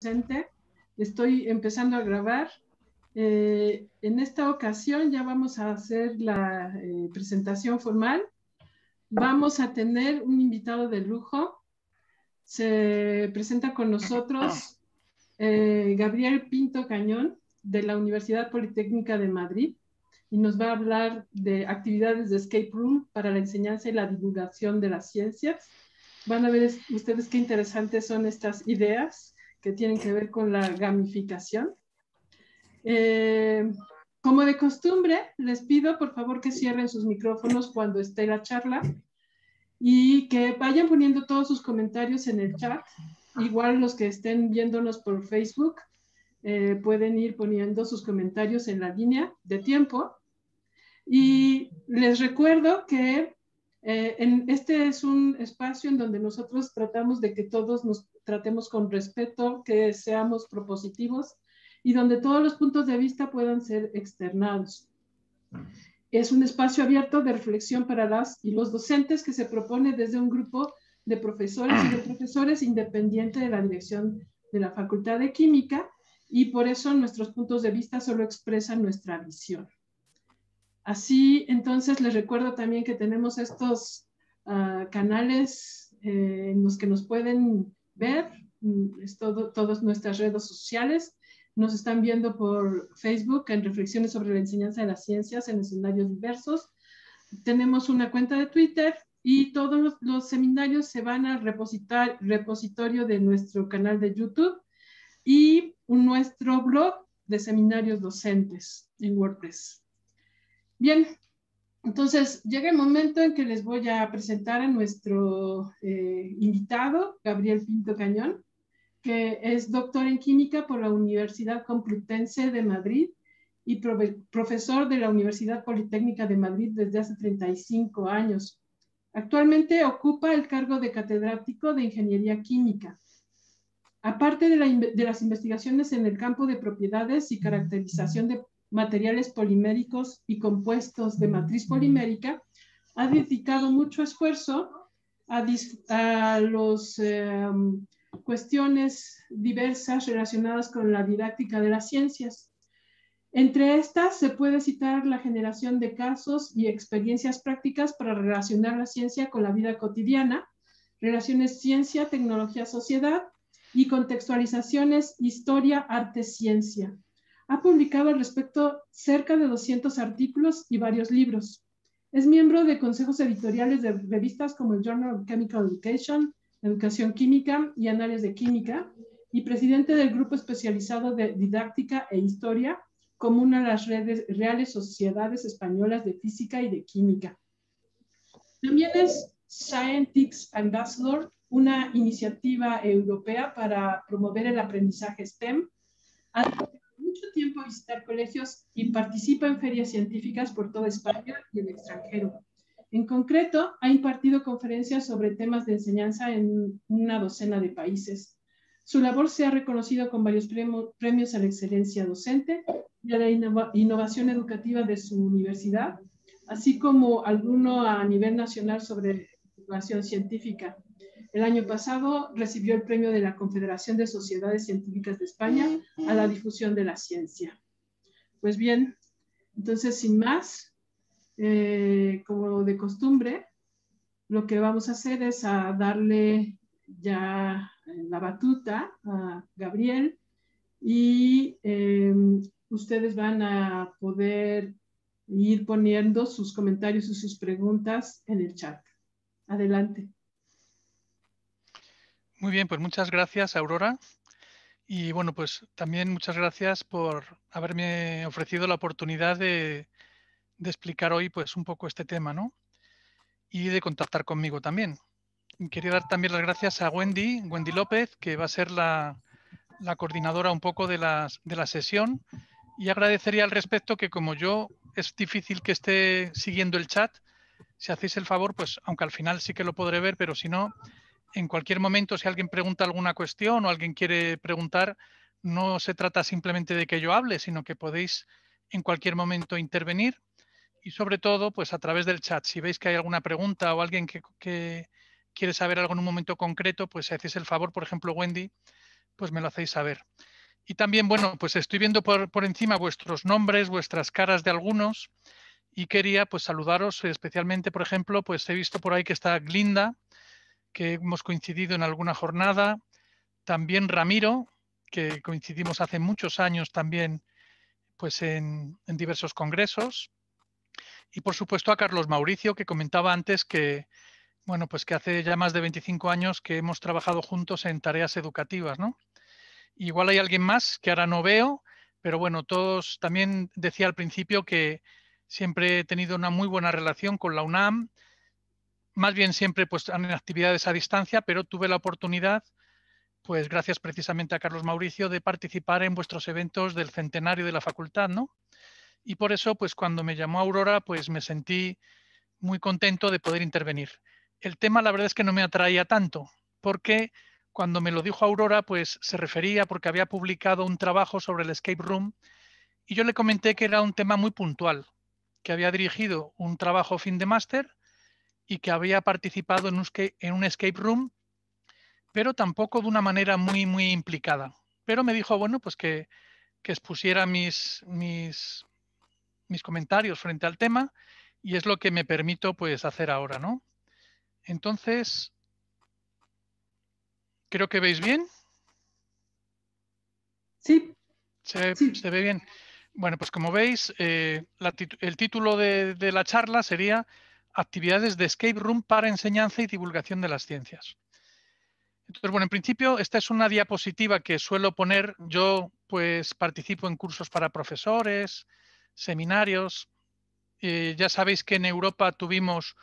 presente. Estoy empezando a grabar. Eh, en esta ocasión ya vamos a hacer la eh, presentación formal. Vamos a tener un invitado de lujo. Se presenta con nosotros eh, Gabriel Pinto Cañón de la Universidad Politécnica de Madrid y nos va a hablar de actividades de escape room para la enseñanza y la divulgación de las ciencias. Van a ver ustedes qué interesantes son estas ideas que tienen que ver con la gamificación. Eh, como de costumbre, les pido por favor que cierren sus micrófonos cuando esté la charla y que vayan poniendo todos sus comentarios en el chat. Igual los que estén viéndonos por Facebook eh, pueden ir poniendo sus comentarios en la línea de tiempo. Y les recuerdo que eh, este es un espacio en donde nosotros tratamos de que todos nos tratemos con respeto, que seamos propositivos y donde todos los puntos de vista puedan ser externados. Es un espacio abierto de reflexión para las y los docentes que se propone desde un grupo de profesores y de profesores independiente de la dirección de la Facultad de Química y por eso nuestros puntos de vista solo expresan nuestra visión. Así, entonces, les recuerdo también que tenemos estos ah, canales eh, en los que nos pueden ver, mm, es todo, todas nuestras redes sociales. Nos están viendo por Facebook en Reflexiones sobre la Enseñanza de las Ciencias en escenarios diversos. Tenemos una cuenta de Twitter y todos los, seminarios se van al repositar, repositorio de nuestro canal de YouTube y nuestro blog de seminarios docentes en WordPress. Bien, entonces, llega el momento en que les voy a presentar a nuestro eh, invitado, Gabriel Pinto Cañón, que es doctor en química por la Universidad Complutense de Madrid y profesor de la Universidad Politécnica de Madrid desde hace 35 años. Actualmente ocupa el cargo de catedrático de Ingeniería Química. Aparte de las investigaciones en el campo de propiedades y caracterización de materiales poliméricos y compuestos de matriz polimérica, ha dedicado mucho esfuerzo a, los las em, cuestiones diversas relacionadas con la didáctica de las ciencias. Entre estas se puede citar la generación de casos y experiencias prácticas para relacionar la ciencia con la vida cotidiana, relaciones ciencia, tecnología, sociedad y contextualizaciones historia, arte, ciencia. Ha publicado al respecto cerca de 200 artículos y varios libros. Es miembro de consejos editoriales de revistas como el Journal of Chemical Education, Educación Química y Análisis de Química, y presidente del grupo especializado de didáctica e historia, como una de las redes, reales sociedades españolas de física y de química. También es Scientix Ambassador, una iniciativa europea para promover el aprendizaje STEM, tiempo a visitar colegios y participa en ferias científicas por toda España y el extranjero. En concreto, ha impartido conferencias sobre temas de enseñanza en una docena de países. Su labor se ha reconocido con varios premios a la excelencia docente y a la innovación educativa de su universidad, así como alguno a nivel nacional sobre educación científica. El año pasado recibió el premio de la Confederación de Sociedades Científicas de España a la difusión de la ciencia. Pues bien, entonces sin más, eh, como de costumbre, lo que vamos a hacer es a darle ya la batuta a Gabriel y em, ustedes van a poder ir poniendo sus comentarios y sus preguntas en el chat. Adelante. Muy bien, pues muchas gracias, Aurora. Y bueno, pues también muchas gracias por haberme ofrecido la oportunidad de, explicar hoy pues un poco este tema, ¿no? Y de contactar conmigo también. quería dar también las gracias a Wendy, Wendy López, que va a ser la, coordinadora un poco de, de la sesión. Y agradecería al respecto que como yo es difícil que esté siguiendo el chat, si hacéis el favor, pues aunque al final sí que lo podré ver, pero si no, en cualquier momento, si alguien pregunta alguna cuestión o alguien quiere preguntar, no se trata simplemente de que yo hable, sino que podéis en cualquier momento intervenir y sobre todo pues a través del chat. Si veis que hay alguna pregunta o alguien que, quiere saber algo en un momento concreto, pues si hacéis el favor, por ejemplo Wendy, pues me lo hacéis saber. Y también, bueno, pues estoy viendo por, por encima vuestros nombres, vuestras caras de algunos y quería pues saludaros especialmente, por ejemplo, pues he visto por ahí que está Glinda, que hemos coincidido en alguna jornada, también Ramiro, que coincidimos hace muchos años también pues en, diversos congresos, y por supuesto a Carlos Mauricio, que comentaba antes que, bueno, pues que hace ya más de 25 años que hemos trabajado juntos en tareas educativas, ¿no? Igual hay alguien más que ahora no veo, pero bueno, todos también decía al principio que siempre he tenido una muy buena relación con la UNAM, más bien siempre pues, en actividades a distancia, pero tuve la oportunidad, pues gracias precisamente a Carlos Mauricio, de participar en vuestros eventos del centenario de la facultad, ¿no? Y por eso, pues cuando me llamó Aurora, pues me sentí muy contento de poder intervenir. El tema la verdad es que no me atraía tanto, porque cuando me lo dijo Aurora, pues se refería porque había publicado un trabajo sobre el escape room y yo le comenté que era un tema muy puntual, que había dirigido un trabajo fin de máster y que había participado en un, escape room, pero tampoco de una manera muy, muy implicada. Pero me dijo, bueno, pues que, expusiera mis, mis, mis comentarios frente al tema y es lo que me permito pues hacer ahora, ¿no? Entonces, creo que veis bien. Sí. Se, ve bien. Bueno, pues como veis, eh, el título de la charla sería actividades de escape room para enseñanza y divulgación de las ciencias. Entonces, bueno, en principio esta es una diapositiva que suelo poner. Yo pues participo en cursos para profesores, seminarios. Eh, ya sabéis que en Europa tuvimos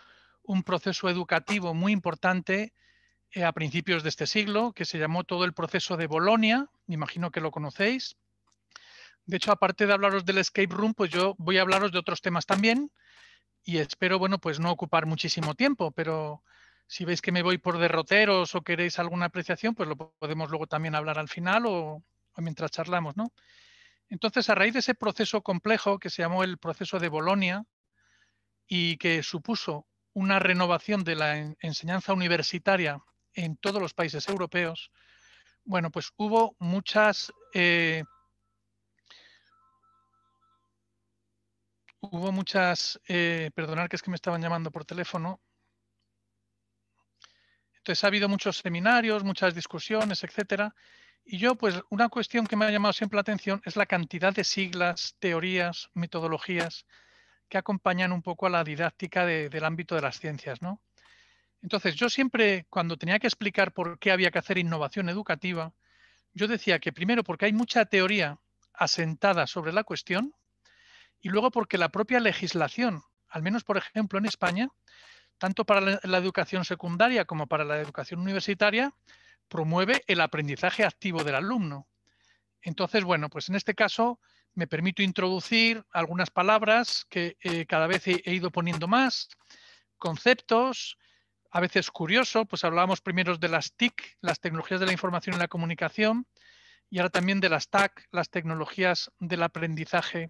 un proceso educativo muy importante eh, a principios de este siglo, que se llamó todo el proceso de Bolonia, me imagino que lo conocéis. De hecho, aparte de hablaros del escape room, pues yo voy a hablaros de otros temas también y espero, bueno, pues no ocupar muchísimo tiempo, pero si veis que me voy por derroteros o queréis alguna apreciación, pues lo podemos luego también hablar al final o, mientras charlamos, ¿no? Entonces, a raíz de ese proceso complejo que se llamó el proceso de Bolonia y que supuso una renovación de la enseñanza universitaria en todos los países europeos, bueno, pues hubo muchas eh, hubo muchas, eh, perdonar que es que me estaban llamando por teléfono. Entonces ha habido muchos seminarios, muchas discusiones, etcétera. Y yo, pues, una cuestión que me ha llamado siempre la atención es la cantidad de siglas, teorías, metodologías que acompañan un poco a la didáctica del ámbito de las ciencias, ¿no? Entonces, yo siempre, cuando tenía que explicar por qué había que hacer innovación educativa, yo decía que primero porque hay mucha teoría asentada sobre la cuestión, y luego porque la propia legislación, al menos por ejemplo en España, tanto para la, educación secundaria como para la educación universitaria, promueve el aprendizaje activo del alumno. Entonces, bueno, pues en este caso me permito introducir algunas palabras que eh, cada vez he, ido poniendo más, conceptos, a veces curioso, pues hablábamos primero de las TIC, las tecnologías de la información y la comunicación, y ahora también de las TAC, las tecnologías del aprendizaje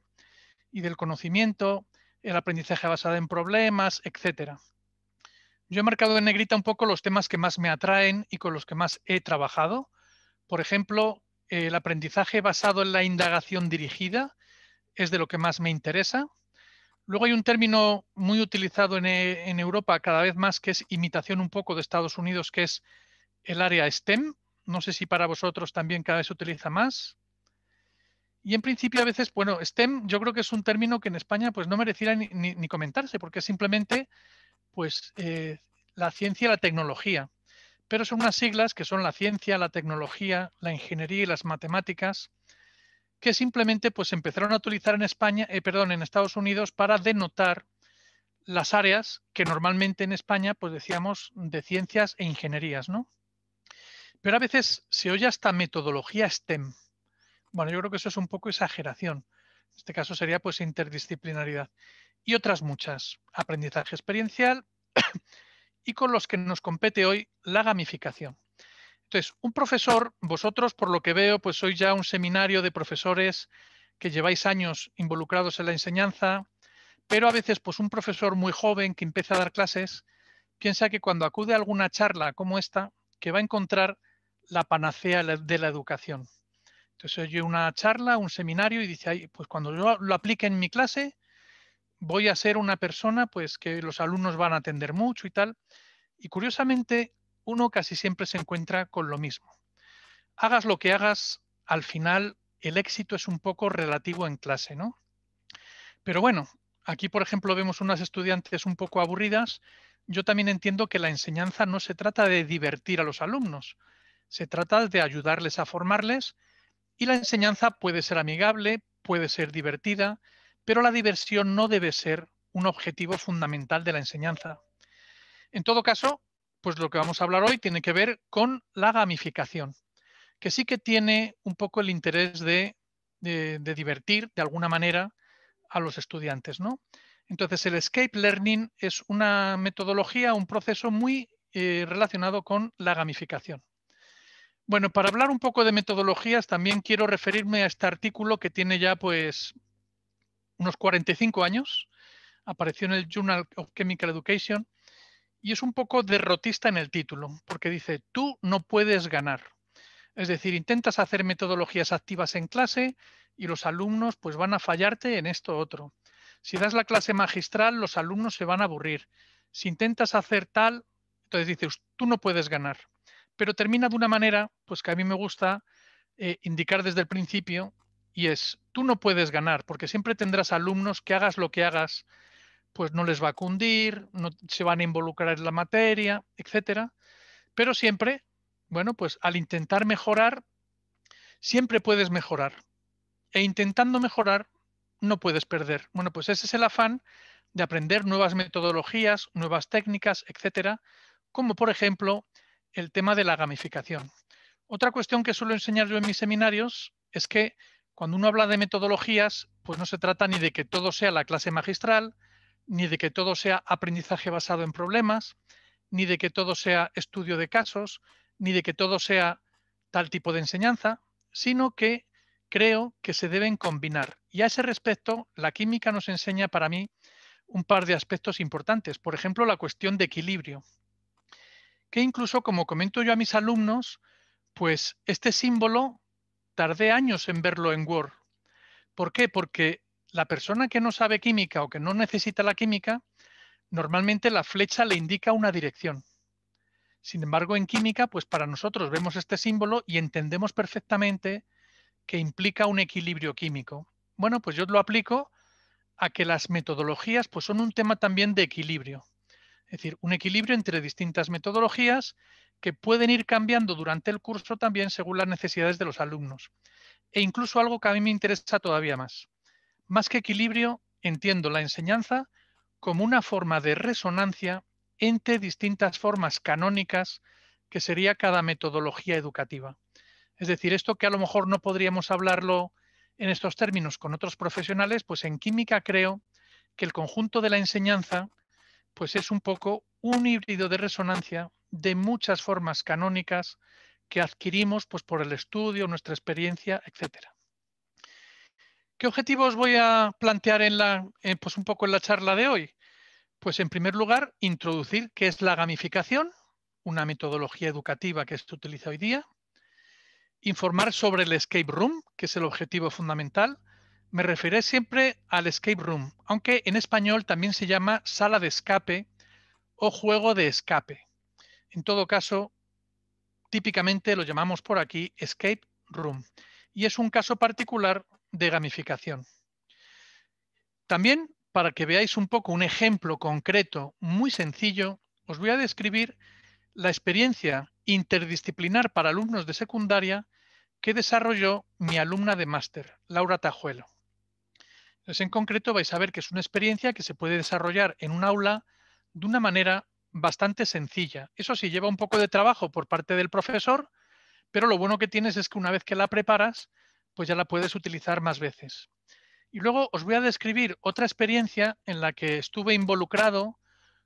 y del conocimiento, el aprendizaje basado en problemas, etc. Yo he marcado en negrita un poco los temas que más me atraen y con los que más he trabajado. Por ejemplo, el aprendizaje basado en la indagación dirigida es de lo que más me interesa. Luego hay un término muy utilizado en, eh, Europa cada vez más que es imitación un poco de Estados Unidos, que es el área STEM. No sé si para vosotros también cada vez se utiliza más. Y en principio a veces, bueno, STEM yo creo que es un término que en España pues no mereciera ni, comentarse, porque es simplemente pues eh, la ciencia y la tecnología. Pero son unas siglas que son la ciencia, la tecnología, la ingeniería y las matemáticas, que simplemente pues empezaron a utilizar en España, eh, perdón, en Estados Unidos para denotar las áreas que normalmente en España pues decíamos de ciencias e ingenierías, ¿no? Pero a veces se oye hasta metodología STEM bueno, yo creo que eso es un poco exageración. En este caso sería pues interdisciplinaridad. Y otras muchas. Aprendizaje experiencial y con los que nos compete hoy la gamificación. Entonces, un profesor, vosotros por lo que veo, pues sois ya un seminario de profesores que lleváis años involucrados en la enseñanza, pero a veces pues un profesor muy joven que empieza a dar clases piensa que cuando acude a alguna charla como esta, que va a encontrar la panacea de la educación. Entonces oye una charla, un seminario y dice, pues cuando yo lo aplique en mi clase, voy a ser una persona pues que los alumnos van a atender mucho y tal. Y curiosamente, uno casi siempre se encuentra con lo mismo. Hagas lo que hagas, al final el éxito es un poco relativo en clase, ¿no? Pero bueno, aquí por ejemplo vemos unas estudiantes un poco aburridas. Yo también entiendo que la enseñanza no se trata de divertir a los alumnos, se trata de ayudarles a formarles y la enseñanza puede ser amigable, puede ser divertida, pero la diversión no debe ser un objetivo fundamental de la enseñanza. En todo caso, pues lo que vamos a hablar hoy tiene que ver con la gamificación, que sí que tiene un poco el interés de, divertir de alguna manera a los estudiantes. ¿no? Entonces, el escape learning es una metodología, un proceso muy eh, relacionado con la gamificación. Bueno, para hablar un poco de metodologías, también quiero referirme a este artículo que tiene ya pues unos 45 años. Apareció en el Journal of Chemical Education y es un poco derrotista en el título, porque dice, tú no puedes ganar. Es decir, intentas hacer metodologías activas en clase y los alumnos pues van a fallarte en esto otro. Si das la clase magistral, los alumnos se van a aburrir. Si intentas hacer tal, entonces dices, tú no puedes ganar pero termina de una manera pues que a mí me gusta eh, indicar desde el principio y es, tú no puedes ganar porque siempre tendrás alumnos que hagas lo que hagas, pues no les va a cundir, no se van a involucrar en la materia, etcétera, pero siempre, bueno, pues al intentar mejorar siempre puedes mejorar e intentando mejorar no puedes perder. Bueno, pues ese es el afán de aprender nuevas metodologías, nuevas técnicas, etcétera, como por ejemplo el tema de la gamificación. Otra cuestión que suelo enseñar yo en mis seminarios es que cuando uno habla de metodologías, pues no se trata ni de que todo sea la clase magistral, ni de que todo sea aprendizaje basado en problemas, ni de que todo sea estudio de casos, ni de que todo sea tal tipo de enseñanza, sino que creo que se deben combinar. Y a ese respecto, la química nos enseña para mí un par de aspectos importantes. Por ejemplo, la cuestión de equilibrio que incluso, como comento yo a mis alumnos, pues este símbolo tardé años en verlo en Word. ¿Por qué? Porque la persona que no sabe química o que no necesita la química, normalmente la flecha le indica una dirección. Sin embargo, en química, pues para nosotros vemos este símbolo y entendemos perfectamente que implica un equilibrio químico. Bueno, pues yo lo aplico a que las metodologías pues son un tema también de equilibrio. Es decir, un equilibrio entre distintas metodologías que pueden ir cambiando durante el curso también según las necesidades de los alumnos. E incluso algo que a mí me interesa todavía más. Más que equilibrio, entiendo la enseñanza como una forma de resonancia entre distintas formas canónicas que sería cada metodología educativa. Es decir, esto que a lo mejor no podríamos hablarlo en estos términos con otros profesionales, pues en química creo que el conjunto de la enseñanza pues es un poco un híbrido de resonancia de muchas formas canónicas que adquirimos pues, por el estudio, nuestra experiencia, etc. ¿Qué objetivos voy a plantear en la, eh, pues un poco en la charla de hoy? Pues en primer lugar, introducir qué es la gamificación, una metodología educativa que se utiliza hoy día. Informar sobre el escape room, que es el objetivo fundamental, me referiré siempre al escape room, aunque en español también se llama sala de escape o juego de escape. En todo caso, típicamente lo llamamos por aquí escape room y es un caso particular de gamificación. También, para que veáis un poco un ejemplo concreto muy sencillo, os voy a describir la experiencia interdisciplinar para alumnos de secundaria que desarrolló mi alumna de máster, Laura Tajuelo. Entonces, en concreto, vais a ver que es una experiencia que se puede desarrollar en un aula de una manera bastante sencilla. Eso sí, lleva un poco de trabajo por parte del profesor, pero lo bueno que tienes es que una vez que la preparas, pues ya la puedes utilizar más veces. Y luego os voy a describir otra experiencia en la que estuve involucrado,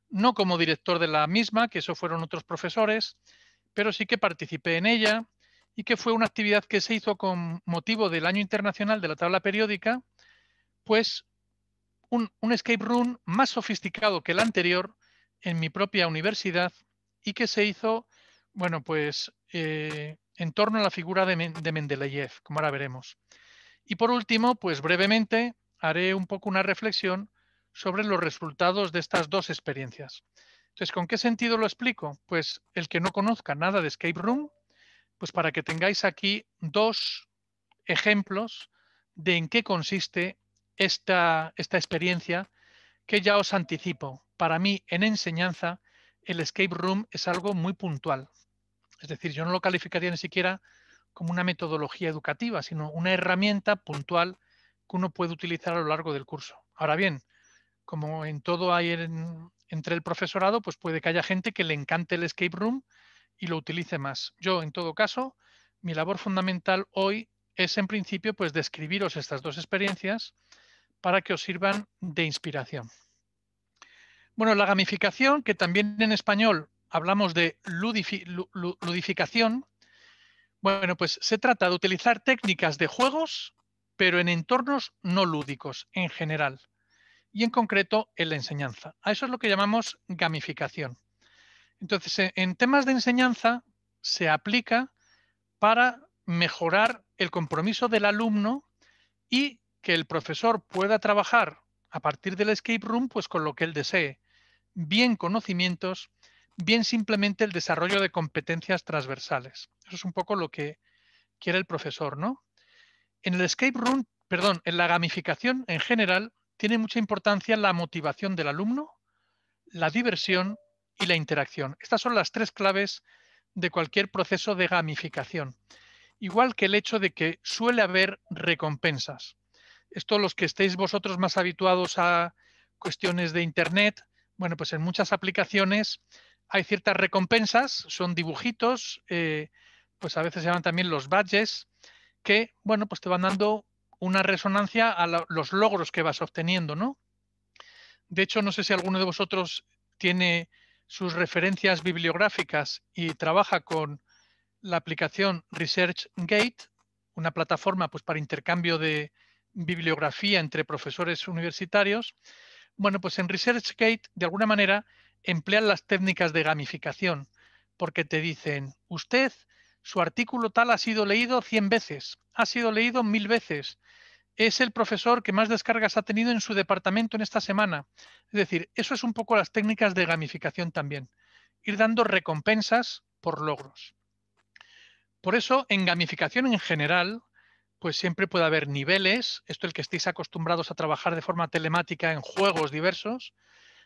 no como director de la misma, que eso fueron otros profesores, pero sí que participé en ella y que fue una actividad que se hizo con motivo del Año Internacional de la Tabla Periódica pues un, escape room más sofisticado que el anterior en mi propia universidad y que se hizo, bueno, pues eh, en torno a la figura de, de Mendeleev, como ahora veremos. Y por último, pues brevemente haré un poco una reflexión sobre los resultados de estas dos experiencias. Entonces, ¿con qué sentido lo explico? Pues el que no conozca nada de escape room, pues para que tengáis aquí dos ejemplos de en qué consiste esta, experiencia que ya os anticipo. Para mí, en enseñanza, el escape room es algo muy puntual. Es decir, yo no lo calificaría ni siquiera como una metodología educativa, sino una herramienta puntual que uno puede utilizar a lo largo del curso. Ahora bien, como en todo hay entre el profesorado, pues puede que haya gente que le encante el escape room y lo utilice más. Yo, en todo caso, mi labor fundamental hoy es en principio pues describiros estas dos experiencias para que os sirvan de inspiración. Bueno, la gamificación, que también en español hablamos de ludificación, bueno, pues se trata de utilizar técnicas de juegos, pero en entornos no lúdicos en general, y en concreto en la enseñanza. A eso es lo que llamamos gamificación. Entonces, e-, en temas de enseñanza se aplica para mejorar el compromiso del alumno y que el profesor pueda trabajar a partir del escape room pues con lo que él desee, bien conocimientos, bien simplemente el desarrollo de competencias transversales. Eso es un poco lo que quiere el profesor, ¿no? En el escape room, perdón, en la gamificación en general, tiene mucha importancia la motivación del alumno, la diversión y la interacción. Estas son las tres claves de cualquier proceso de gamificación. Igual que el hecho de que suele haber recompensas. Esto los que estéis vosotros más habituados a cuestiones de Internet, bueno, pues en muchas aplicaciones hay ciertas recompensas, son dibujitos, eh, pues a veces se llaman también los badges, que, bueno, pues te van dando una resonancia a los logros que vas obteniendo, ¿no? De hecho, no sé si alguno de vosotros tiene sus referencias bibliográficas y trabaja con la aplicación ResearchGate, una plataforma pues, para intercambio de, bibliografía entre profesores universitarios, bueno, pues en ResearchGate, de alguna manera, emplean las técnicas de gamificación, porque te dicen, usted, su artículo tal ha sido leído 100 veces, ha sido leído mil veces, es el profesor que más descargas ha tenido en su departamento en esta semana. Es decir, eso es un poco las técnicas de gamificación también, ir dando recompensas por logros. Por eso, en gamificación en general, pues siempre puede haber niveles, esto el que estéis acostumbrados a trabajar de forma telemática en juegos diversos.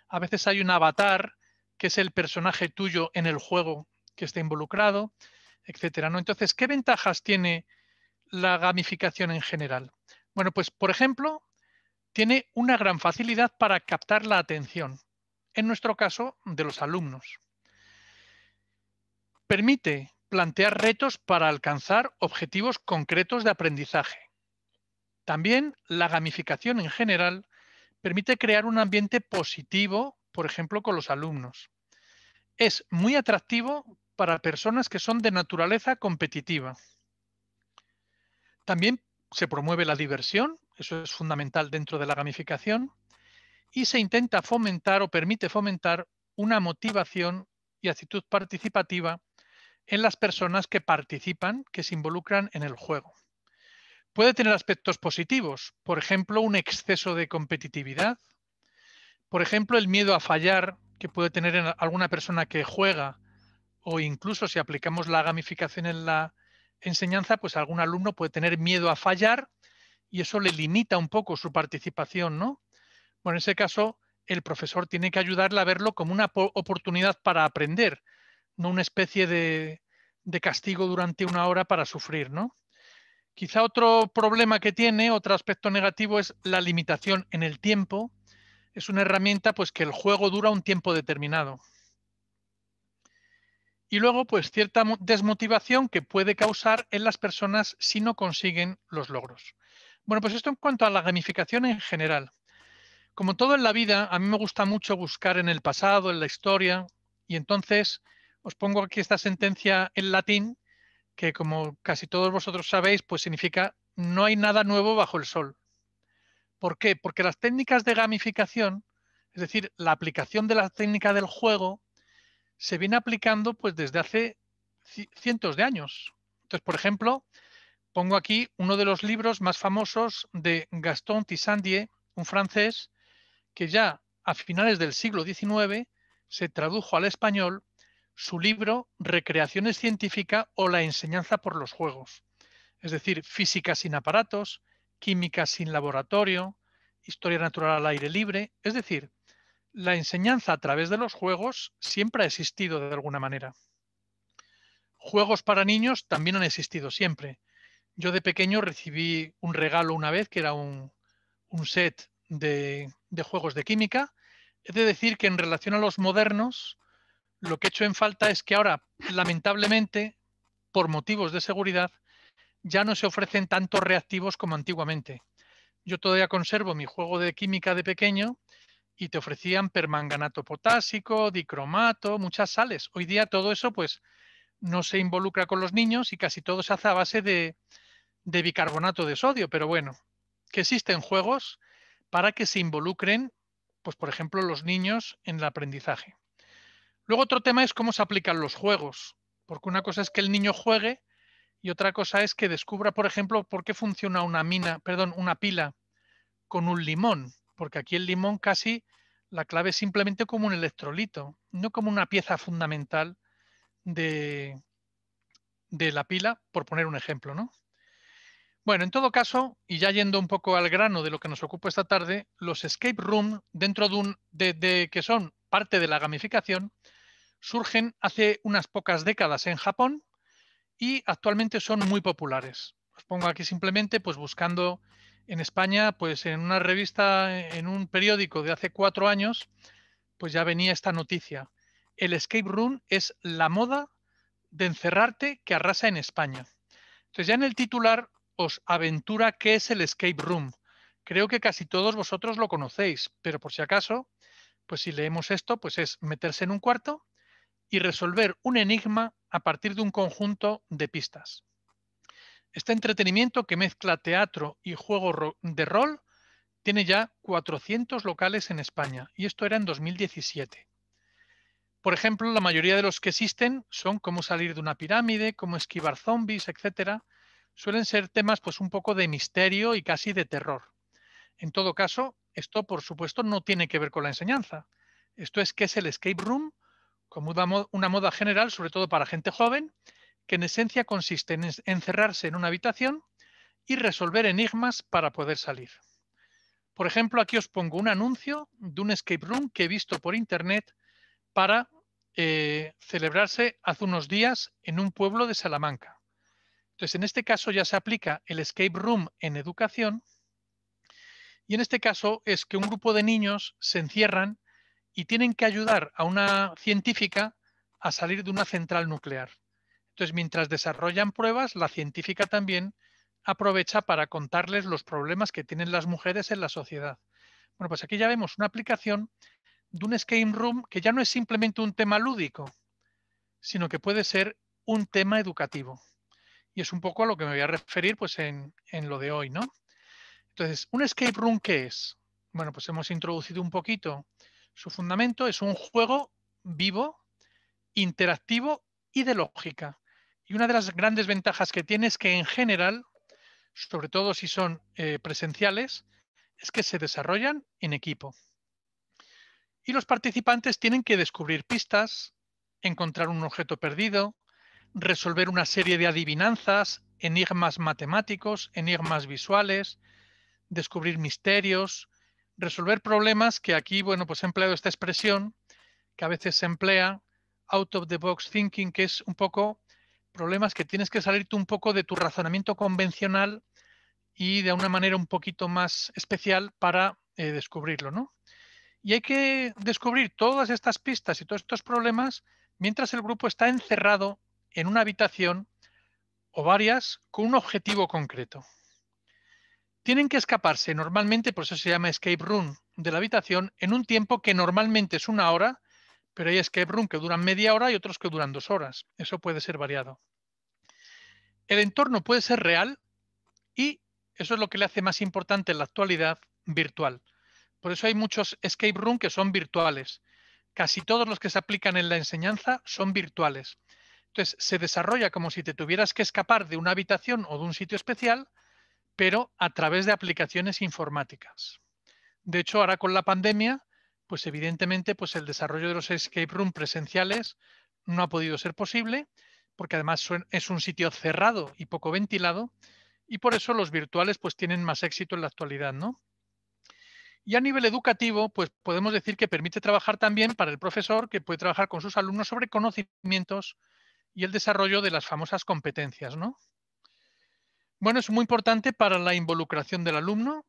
A veces hay un avatar que es el personaje tuyo en el juego que está involucrado, etcétera, ¿no? Entonces, ¿qué ventajas tiene la gamificación en general? Bueno, pues por ejemplo, tiene una gran facilidad para captar la atención, en nuestro caso, de los alumnos. Permite plantear retos para alcanzar objetivos concretos de aprendizaje. También la gamificación en general permite crear un ambiente positivo, por ejemplo, con los alumnos. Es muy atractivo para personas que son de naturaleza competitiva. También se promueve la diversión, eso es fundamental dentro de la gamificación, y se intenta fomentar o permite fomentar una motivación y actitud participativa en las personas que participan, que se involucran en el juego. Puede tener aspectos positivos, por ejemplo, un exceso de competitividad, por ejemplo, el miedo a fallar que puede tener alguna persona que juega, o incluso si aplicamos la gamificación en la enseñanza, pues algún alumno puede tener miedo a fallar y eso le limita un poco su participación, ¿no? Bueno, en ese caso, el profesor tiene que ayudarle a verlo como una oportunidad para aprender, no una especie de, castigo durante una hora para sufrir, ¿no? Quizá otro problema que tiene, otro aspecto negativo es la limitación en el tiempo. Es una herramienta pues que el juego dura un tiempo determinado. Y luego pues cierta desmotivación que puede causar en las personas si no consiguen los logros. Bueno, pues esto en cuanto a la gamificación en general. Como todo en la vida, a mí me gusta mucho buscar en el pasado, en la historia, y entonces os pongo aquí esta sentencia en latín, que como casi todos vosotros sabéis, pues significa no hay nada nuevo bajo el sol. ¿Por qué? Porque las técnicas de gamificación, es decir, la aplicación de la técnica del juego, se viene aplicando pues desde hace cientos de años. Entonces, por ejemplo, pongo aquí uno de los libros más famosos de Gaston Tissandier, un francés, que ya a finales del siglo XIX se tradujo al español su libro Recreaciones científica o la enseñanza por los juegos, es decir, física sin aparatos, química sin laboratorio, historia natural al aire libre, es decir, la enseñanza a través de los juegos siempre ha existido de alguna manera. Juegos para niños también han existido siempre. Yo de pequeño recibí un regalo una vez que era un, un set de, de juegos de química. es decir que en relación a los modernos, lo que he hecho en falta es que ahora, lamentablemente, por motivos de seguridad, ya no se ofrecen tantos reactivos como antiguamente. Yo todavía conservo mi juego de química de pequeño y te ofrecían permanganato potásico, dicromato, muchas sales. Hoy día todo eso pues no se involucra con los niños y casi todo se hace a base de, de bicarbonato de sodio, pero bueno, que existen juegos para que se involucren, pues por ejemplo, los niños en el aprendizaje. Luego otro tema es cómo se aplican los juegos, porque una cosa es que el niño juegue y otra cosa es que descubra, por ejemplo, por qué funciona una mina, perdón, una pila con un limón, porque aquí el limón casi la clave es simplemente como un electrolito, no como una pieza fundamental de, de la pila, por poner un ejemplo, ¿no? Bueno, en todo caso, y ya yendo un poco al grano de lo que nos ocupa esta tarde, los escape room, dentro de, un, de, de que son parte de la gamificación, surgen hace unas pocas décadas en Japón y actualmente son muy populares. Os pongo aquí simplemente pues buscando en España, pues en una revista, en un periódico de hace cuatro años, pues ya venía esta noticia. El escape room es la moda de encerrarte que arrasa en España. Entonces ya en el titular os aventura qué es el escape room. Creo que casi todos vosotros lo conocéis, pero por si acaso, pues si leemos esto, pues es meterse en un cuarto y resolver un enigma a partir de un conjunto de pistas. Este entretenimiento que mezcla teatro y juego de rol tiene ya 400 locales en España y esto era en 2017. Por ejemplo, la mayoría de los que existen son cómo salir de una pirámide, cómo esquivar zombies, etc. Suelen ser temas pues un poco de misterio y casi de terror. En todo caso, esto por supuesto no tiene que ver con la enseñanza. Esto es que es el escape room como una moda general, sobre todo para gente joven, que en esencia consiste en encerrarse en una habitación y resolver enigmas para poder salir. Por ejemplo, aquí os pongo un anuncio de un escape room que he visto por internet para eh, celebrarse hace unos días en un pueblo de Salamanca. Entonces, en este caso ya se aplica el escape room en educación y en este caso es que un grupo de niños se encierran y tienen que ayudar a una científica a salir de una central nuclear. Entonces, mientras desarrollan pruebas, la científica también aprovecha para contarles los problemas que tienen las mujeres en la sociedad. Bueno, pues aquí ya vemos una aplicación de un escape room que ya no es simplemente un tema lúdico, sino que puede ser un tema educativo. Y es un poco a lo que me voy a referir pues, en, lo de hoy, ¿no? Entonces, ¿un escape room qué es? Bueno, pues hemos introducido un poquito su fundamento es un juego vivo, interactivo y de lógica. Y una de las grandes ventajas que tiene es que en general, sobre todo si son eh, presenciales, es que se desarrollan en equipo. Y los participantes tienen que descubrir pistas, encontrar un objeto perdido, resolver una serie de adivinanzas, enigmas matemáticos, enigmas visuales, descubrir misterios, resolver problemas que aquí, bueno, pues he empleado esta expresión que a veces se emplea, out of the box thinking, que es un poco problemas que tienes que salirte un poco de tu razonamiento convencional y de una manera un poquito más especial para eh, descubrirlo, ¿no? Y hay que descubrir todas estas pistas y todos estos problemas mientras el grupo está encerrado en una habitación o varias con un objetivo concreto. Tienen que escaparse normalmente, por eso se llama escape room, de la habitación en un tiempo que normalmente es una hora, pero hay escape room que duran media hora y otros que duran dos horas. Eso puede ser variado. El entorno puede ser real y eso es lo que le hace más importante en la actualidad virtual. Por eso hay muchos escape room que son virtuales. Casi todos los que se aplican en la enseñanza son virtuales. Entonces, se desarrolla como si te tuvieras que escapar de una habitación o de un sitio especial pero a través de aplicaciones informáticas. De hecho, ahora con la pandemia, pues evidentemente pues el desarrollo de los escape room presenciales no ha podido ser posible, porque además es un sitio cerrado y poco ventilado, y por eso los virtuales pues tienen más éxito en la actualidad, ¿no? Y a nivel educativo, pues podemos decir que permite trabajar también para el profesor, que puede trabajar con sus alumnos sobre conocimientos y el desarrollo de las famosas competencias, ¿no? Bueno, es muy importante para la involucración del alumno.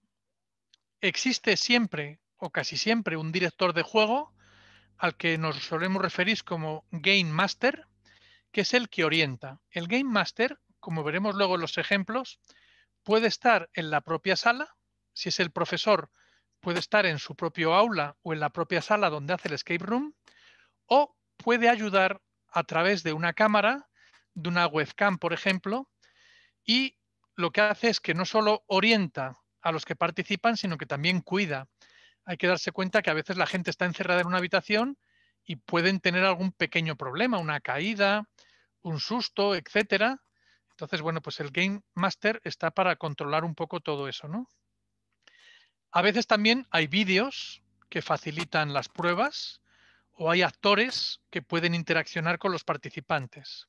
Existe siempre o casi siempre un director de juego al que nos solemos referir como Game Master, que es el que orienta. El Game Master, como veremos luego en los ejemplos, puede estar en la propia sala, si es el profesor, puede estar en su propio aula o en la propia sala donde hace el escape room, o puede ayudar a través de una cámara, de una webcam, por ejemplo, y lo que hace es que no solo orienta a los que participan, sino que también cuida. Hay que darse cuenta que a veces la gente está encerrada en una habitación y pueden tener algún pequeño problema, una caída, un susto, etcétera. Entonces, bueno, pues el Game Master está para controlar un poco todo eso, ¿no? A veces también hay vídeos que facilitan las pruebas o hay actores que pueden interaccionar con los participantes.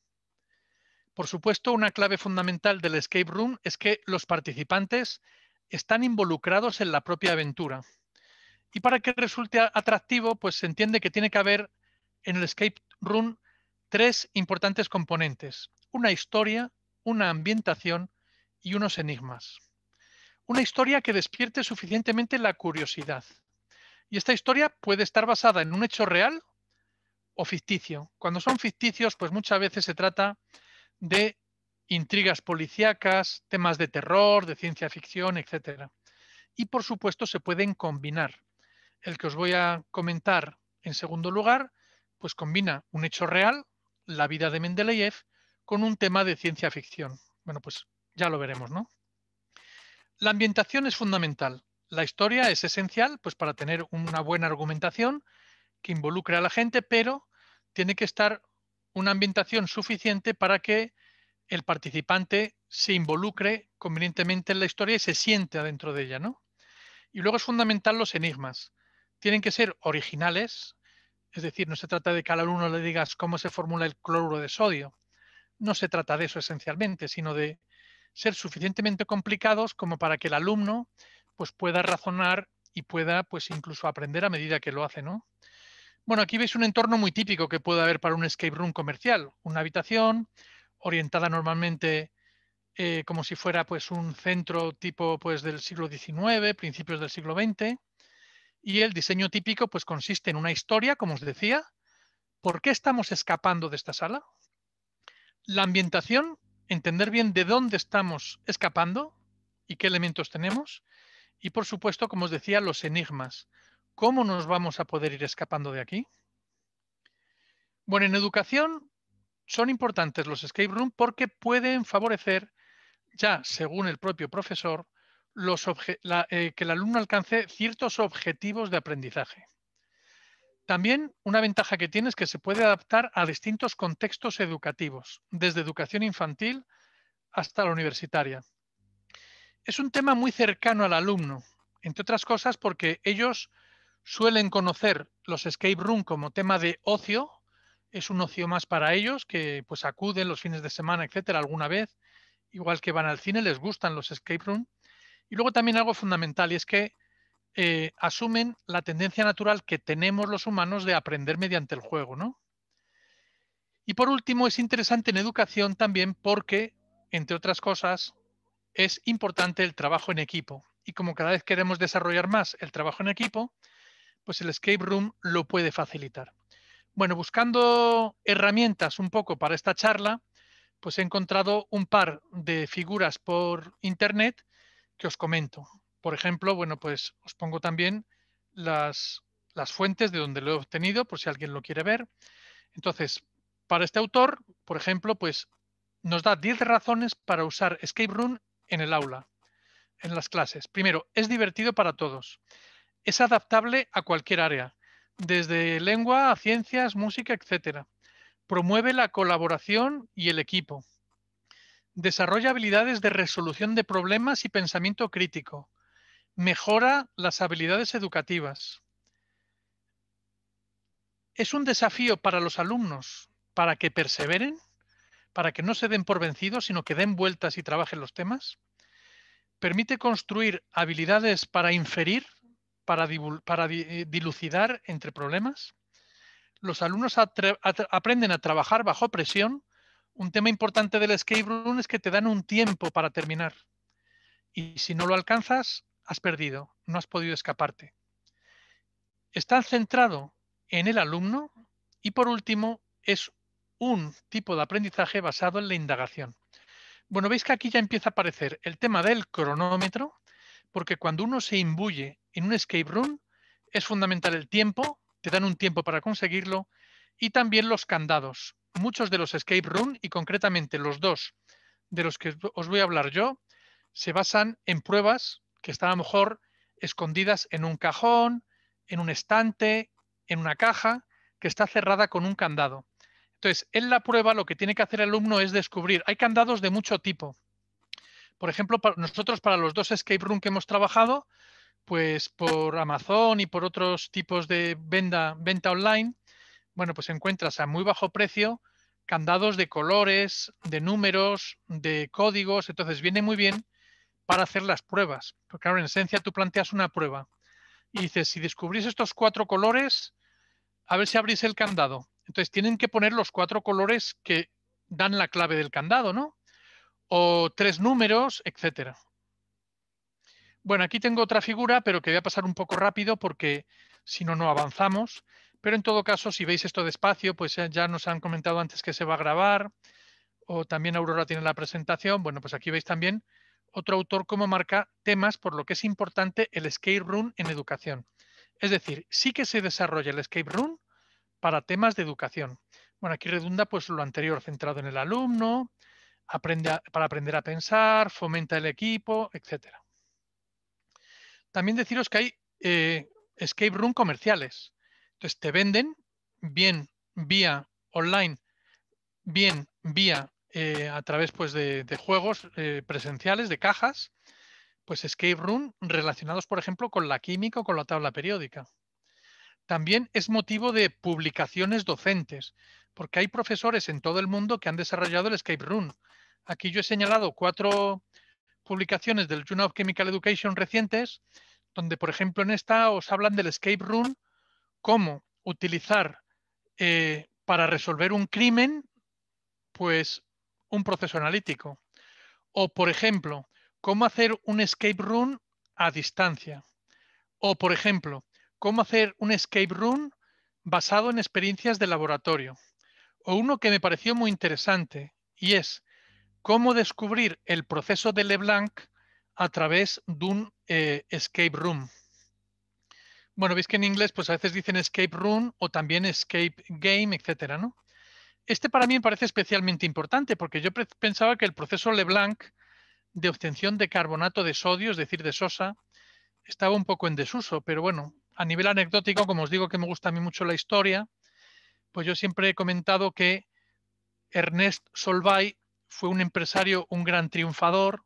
Por supuesto, una clave fundamental del escape room es que los participantes están involucrados en la propia aventura. Y para que resulte atractivo, pues se entiende que tiene que haber en el escape room tres importantes componentes. Una historia, una ambientación y unos enigmas. Una historia que despierte suficientemente la curiosidad. Y esta historia puede estar basada en un hecho real o ficticio. Cuando son ficticios, pues muchas veces se trata de intrigas policíacas, temas de terror, de ciencia ficción, etc. Y por supuesto se pueden combinar. El que os voy a comentar en segundo lugar, pues combina un hecho real, la vida de Mendeleev, con un tema de ciencia ficción. Bueno, pues ya lo veremos, ¿no? La ambientación es fundamental. La historia es esencial pues, para tener una buena argumentación que involucre a la gente, pero tiene que estar una ambientación suficiente para que el participante se involucre convenientemente en la historia y se siente adentro de ella, ¿no? Y luego es fundamental los enigmas. Tienen que ser originales, es decir, no se trata de que al alumno le digas cómo se formula el cloruro de sodio. No se trata de eso esencialmente, sino de ser suficientemente complicados como para que el alumno pues, pueda razonar y pueda pues, incluso aprender a medida que lo hace, ¿no? Bueno, aquí veis un entorno muy típico que puede haber para un escape room comercial. Una habitación orientada normalmente eh, como si fuera pues, un centro tipo pues, del siglo XIX, principios del siglo XX. Y el diseño típico pues, consiste en una historia, como os decía. ¿Por qué estamos escapando de esta sala? La ambientación, entender bien de dónde estamos escapando y qué elementos tenemos. Y por supuesto, como os decía, los enigmas. ¿Cómo nos vamos a poder ir escapando de aquí? Bueno, en educación son importantes los escape room porque pueden favorecer, ya según el propio profesor, eh, que el alumno alcance ciertos objetivos de aprendizaje. También una ventaja que tiene es que se puede adaptar a distintos contextos educativos, desde educación infantil hasta la universitaria. Es un tema muy cercano al alumno, entre otras cosas porque ellos suelen conocer los escape room como tema de ocio, es un ocio más para ellos que pues acuden los fines de semana, etcétera, alguna vez, igual que van al cine, les gustan los escape room. Y luego también algo fundamental y es que eh, asumen la tendencia natural que tenemos los humanos de aprender mediante el juego, ¿no? Y por último, es interesante en educación también porque, entre otras cosas, es importante el trabajo en equipo. Y como cada vez queremos desarrollar más el trabajo en equipo, pues el escape room lo puede facilitar. Bueno, buscando herramientas un poco para esta charla, pues he encontrado un par de figuras por internet que os comento. Por ejemplo, bueno, pues os pongo también las, fuentes de donde lo he obtenido, por si alguien lo quiere ver. Entonces, para este autor, por ejemplo, pues nos da 10 razones para usar escape room en el aula, en las clases. Primero, es divertido para todos es adaptable a cualquier área, desde lengua a ciencias, música, etc. Promueve la colaboración y el equipo. Desarrolla habilidades de resolución de problemas y pensamiento crítico. Mejora las habilidades educativas. Es un desafío para los alumnos, para que perseveren, para que no se den por vencidos, sino que den vueltas y trabajen los temas permite construir habilidades para inferir para, eh, dilucidar entre problemas. Los alumnos aprenden a trabajar bajo presión. Un tema importante del escape room es que te dan un tiempo para terminar. Y si no lo alcanzas, has perdido, no has podido escaparte. Está centrado en el alumno y por último es un tipo de aprendizaje basado en la indagación. Bueno, veis que aquí ya empieza a aparecer el tema del cronómetro, porque cuando uno se imbuye en un escape room es fundamental el tiempo, te dan un tiempo para conseguirlo, y también los candados. Muchos de los escape room, y concretamente los dos de los que os voy a hablar yo, se basan en pruebas que están a lo mejor escondidas en un cajón, en un estante, en una caja, que está cerrada con un candado. Entonces, en la prueba lo que tiene que hacer el alumno es descubrir. Hay candados de mucho tipo. Por ejemplo, nosotros para los dos escape room que hemos trabajado, pues por Amazon y por otros tipos de venda, venta online, bueno, pues encuentras a muy bajo precio candados de colores, de números, de códigos, entonces viene muy bien para hacer las pruebas, porque ahora en esencia tú planteas una prueba y dices, si descubrís estos cuatro colores, a ver si abrís el candado. Entonces tienen que poner los cuatro colores que dan la clave del candado, ¿no? O tres números, etcétera. Bueno, aquí tengo otra figura, pero que voy a pasar un poco rápido porque si no, no avanzamos. Pero en todo caso, si veis esto despacio, pues eh, ya nos han comentado antes que se va a grabar, o también Aurora tiene la presentación. Bueno, pues aquí veis también otro autor cómo marca temas por lo que es importante el escape room en educación. Es decir, sí que se desarrolla el escape room para temas de educación. Bueno, aquí redunda pues lo anterior, centrado en el alumno, aprende para aprender a pensar, fomenta el equipo, etcétera. También deciros que hay eh, escape room comerciales. Entonces te venden bien vía online, bien vía eh, a través pues, de, juegos eh, presenciales, de cajas, pues escape room relacionados, por ejemplo, con la química o con la tabla periódica. También es motivo de publicaciones docentes, porque hay profesores en todo el mundo que han desarrollado el escape room. Aquí yo he señalado cuatro publicaciones del Journal of Chemical Education recientes donde por ejemplo en esta os hablan del escape room, cómo utilizar eh, para resolver un crimen, pues un proceso analítico. O por ejemplo, cómo hacer un escape room a distancia. O por ejemplo, cómo hacer un escape room basado en experiencias de laboratorio. O uno que me pareció muy interesante y es cómo descubrir el proceso de Leblanc a través de un eh, escape room. Bueno, veis que en inglés pues a veces dicen escape room o también escape game, etcétera, ¿no? Este para mí me parece especialmente importante porque yo pensaba que el proceso Leblanc de obtención de carbonato de sodio, es decir, de sosa, estaba un poco en desuso, pero bueno, a nivel anecdótico, como os digo que me gusta a mí mucho la historia, pues yo siempre he comentado que Ernest Solvay fue un empresario, un gran triunfador,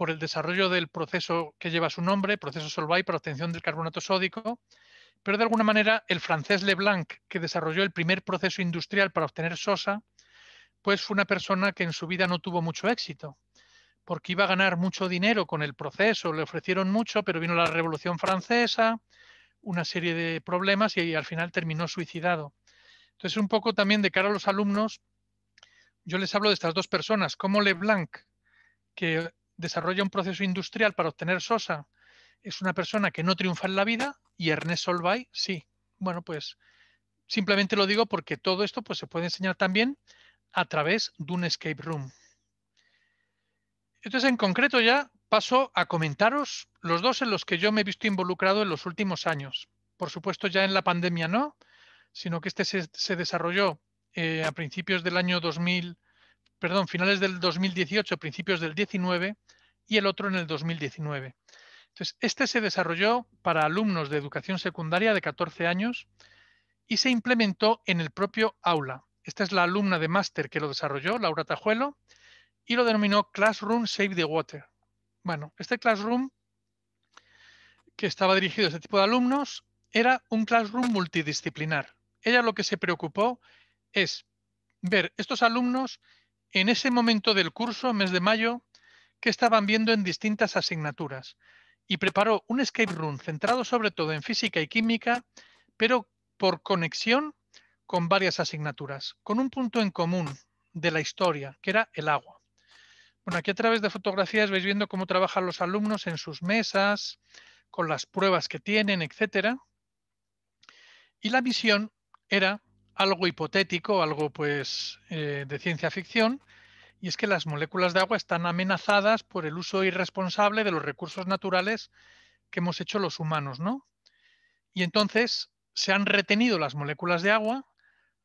por el desarrollo del proceso que lleva su nombre, proceso Solvay para obtención del carbonato sódico, pero de alguna manera el francés Leblanc, que desarrolló el primer proceso industrial para obtener sosa, pues fue una persona que en su vida no tuvo mucho éxito, porque iba a ganar mucho dinero con el proceso, le ofrecieron mucho, pero vino la Revolución Francesa, una serie de problemas y, al final terminó suicidado. Entonces, un poco también de cara a los alumnos, yo les hablo de estas dos personas, como Leblanc, que desarrolla un proceso industrial para obtener sosa, es una persona que no triunfa en la vida y Ernest Solvay sí. Bueno, pues simplemente lo digo porque todo esto pues, se puede enseñar también a través de un escape room. Entonces, en concreto ya paso a comentaros los dos en los que yo me he visto involucrado en los últimos años. Por supuesto, ya en la pandemia no, sino que este se, desarrolló eh, a principios del año 2000 perdón, finales del 2018, principios del 19 y el otro en el 2019. Entonces, este se desarrolló para alumnos de educación secundaria de 14 años y se implementó en el propio aula. Esta es la alumna de máster que lo desarrolló, Laura Tajuelo, y lo denominó Classroom Save the Water. Bueno, este Classroom que estaba dirigido a este tipo de alumnos era un Classroom multidisciplinar. Ella lo que se preocupó es ver estos alumnos en ese momento del curso, mes de mayo, que estaban viendo en distintas asignaturas y preparó un escape room centrado sobre todo en física y química, pero por conexión con varias asignaturas, con un punto en común de la historia, que era el agua. Bueno, aquí a través de fotografías vais viendo cómo trabajan los alumnos en sus mesas, con las pruebas que tienen, etc. Y la misión era algo hipotético, algo pues eh, de ciencia ficción, y es que las moléculas de agua están amenazadas por el uso irresponsable de los recursos naturales que hemos hecho los humanos, ¿no? Y entonces se han retenido las moléculas de agua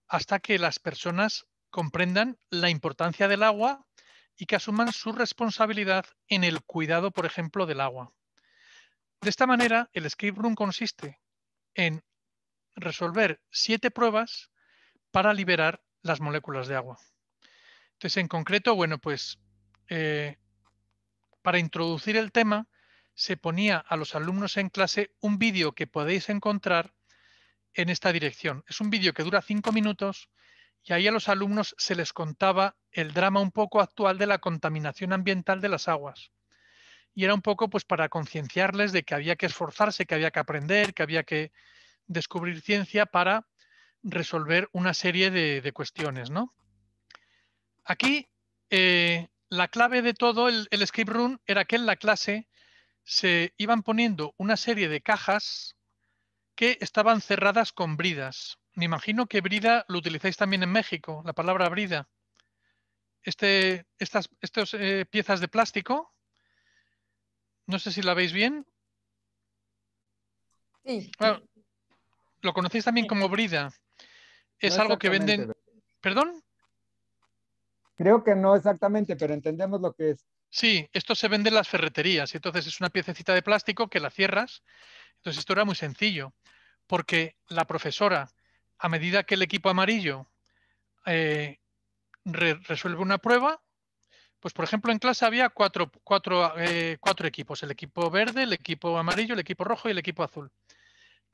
hasta que las personas comprendan la importancia del agua y que asuman su responsabilidad en el cuidado, por ejemplo, del agua. De esta manera, el escape room consiste en resolver siete pruebas para liberar las moléculas de agua. Entonces, en concreto, bueno, pues eh, para introducir el tema se ponía a los alumnos en clase un vídeo que podéis encontrar en esta dirección. Es un vídeo que dura cinco minutos y ahí a los alumnos se les contaba el drama un poco actual de la contaminación ambiental de las aguas. Y era un poco pues para concienciarles de que había que esforzarse, que había que aprender, que había que descubrir ciencia para resolver una serie de, cuestiones. ¿no? Aquí eh, la clave de todo el, escape script run era que en la clase se iban poniendo una serie de cajas que estaban cerradas con bridas. Me imagino que brida lo utilizáis también en México, la palabra brida. Este, estas eh, piezas de plástico, no sé si la veis bien. Sí. lo conocéis también como brida es algo que venden. ¿Perdón? Creo que no exactamente, pero entendemos lo que es. Sí, esto se vende en las ferreterías y entonces es una piececita de plástico que la cierras. Entonces esto era muy sencillo, porque la profesora, a medida que el equipo amarillo eh, resuelve una prueba, pues por ejemplo en clase había eh, cuatro equipos, el equipo verde, el equipo amarillo, el equipo rojo y el equipo azul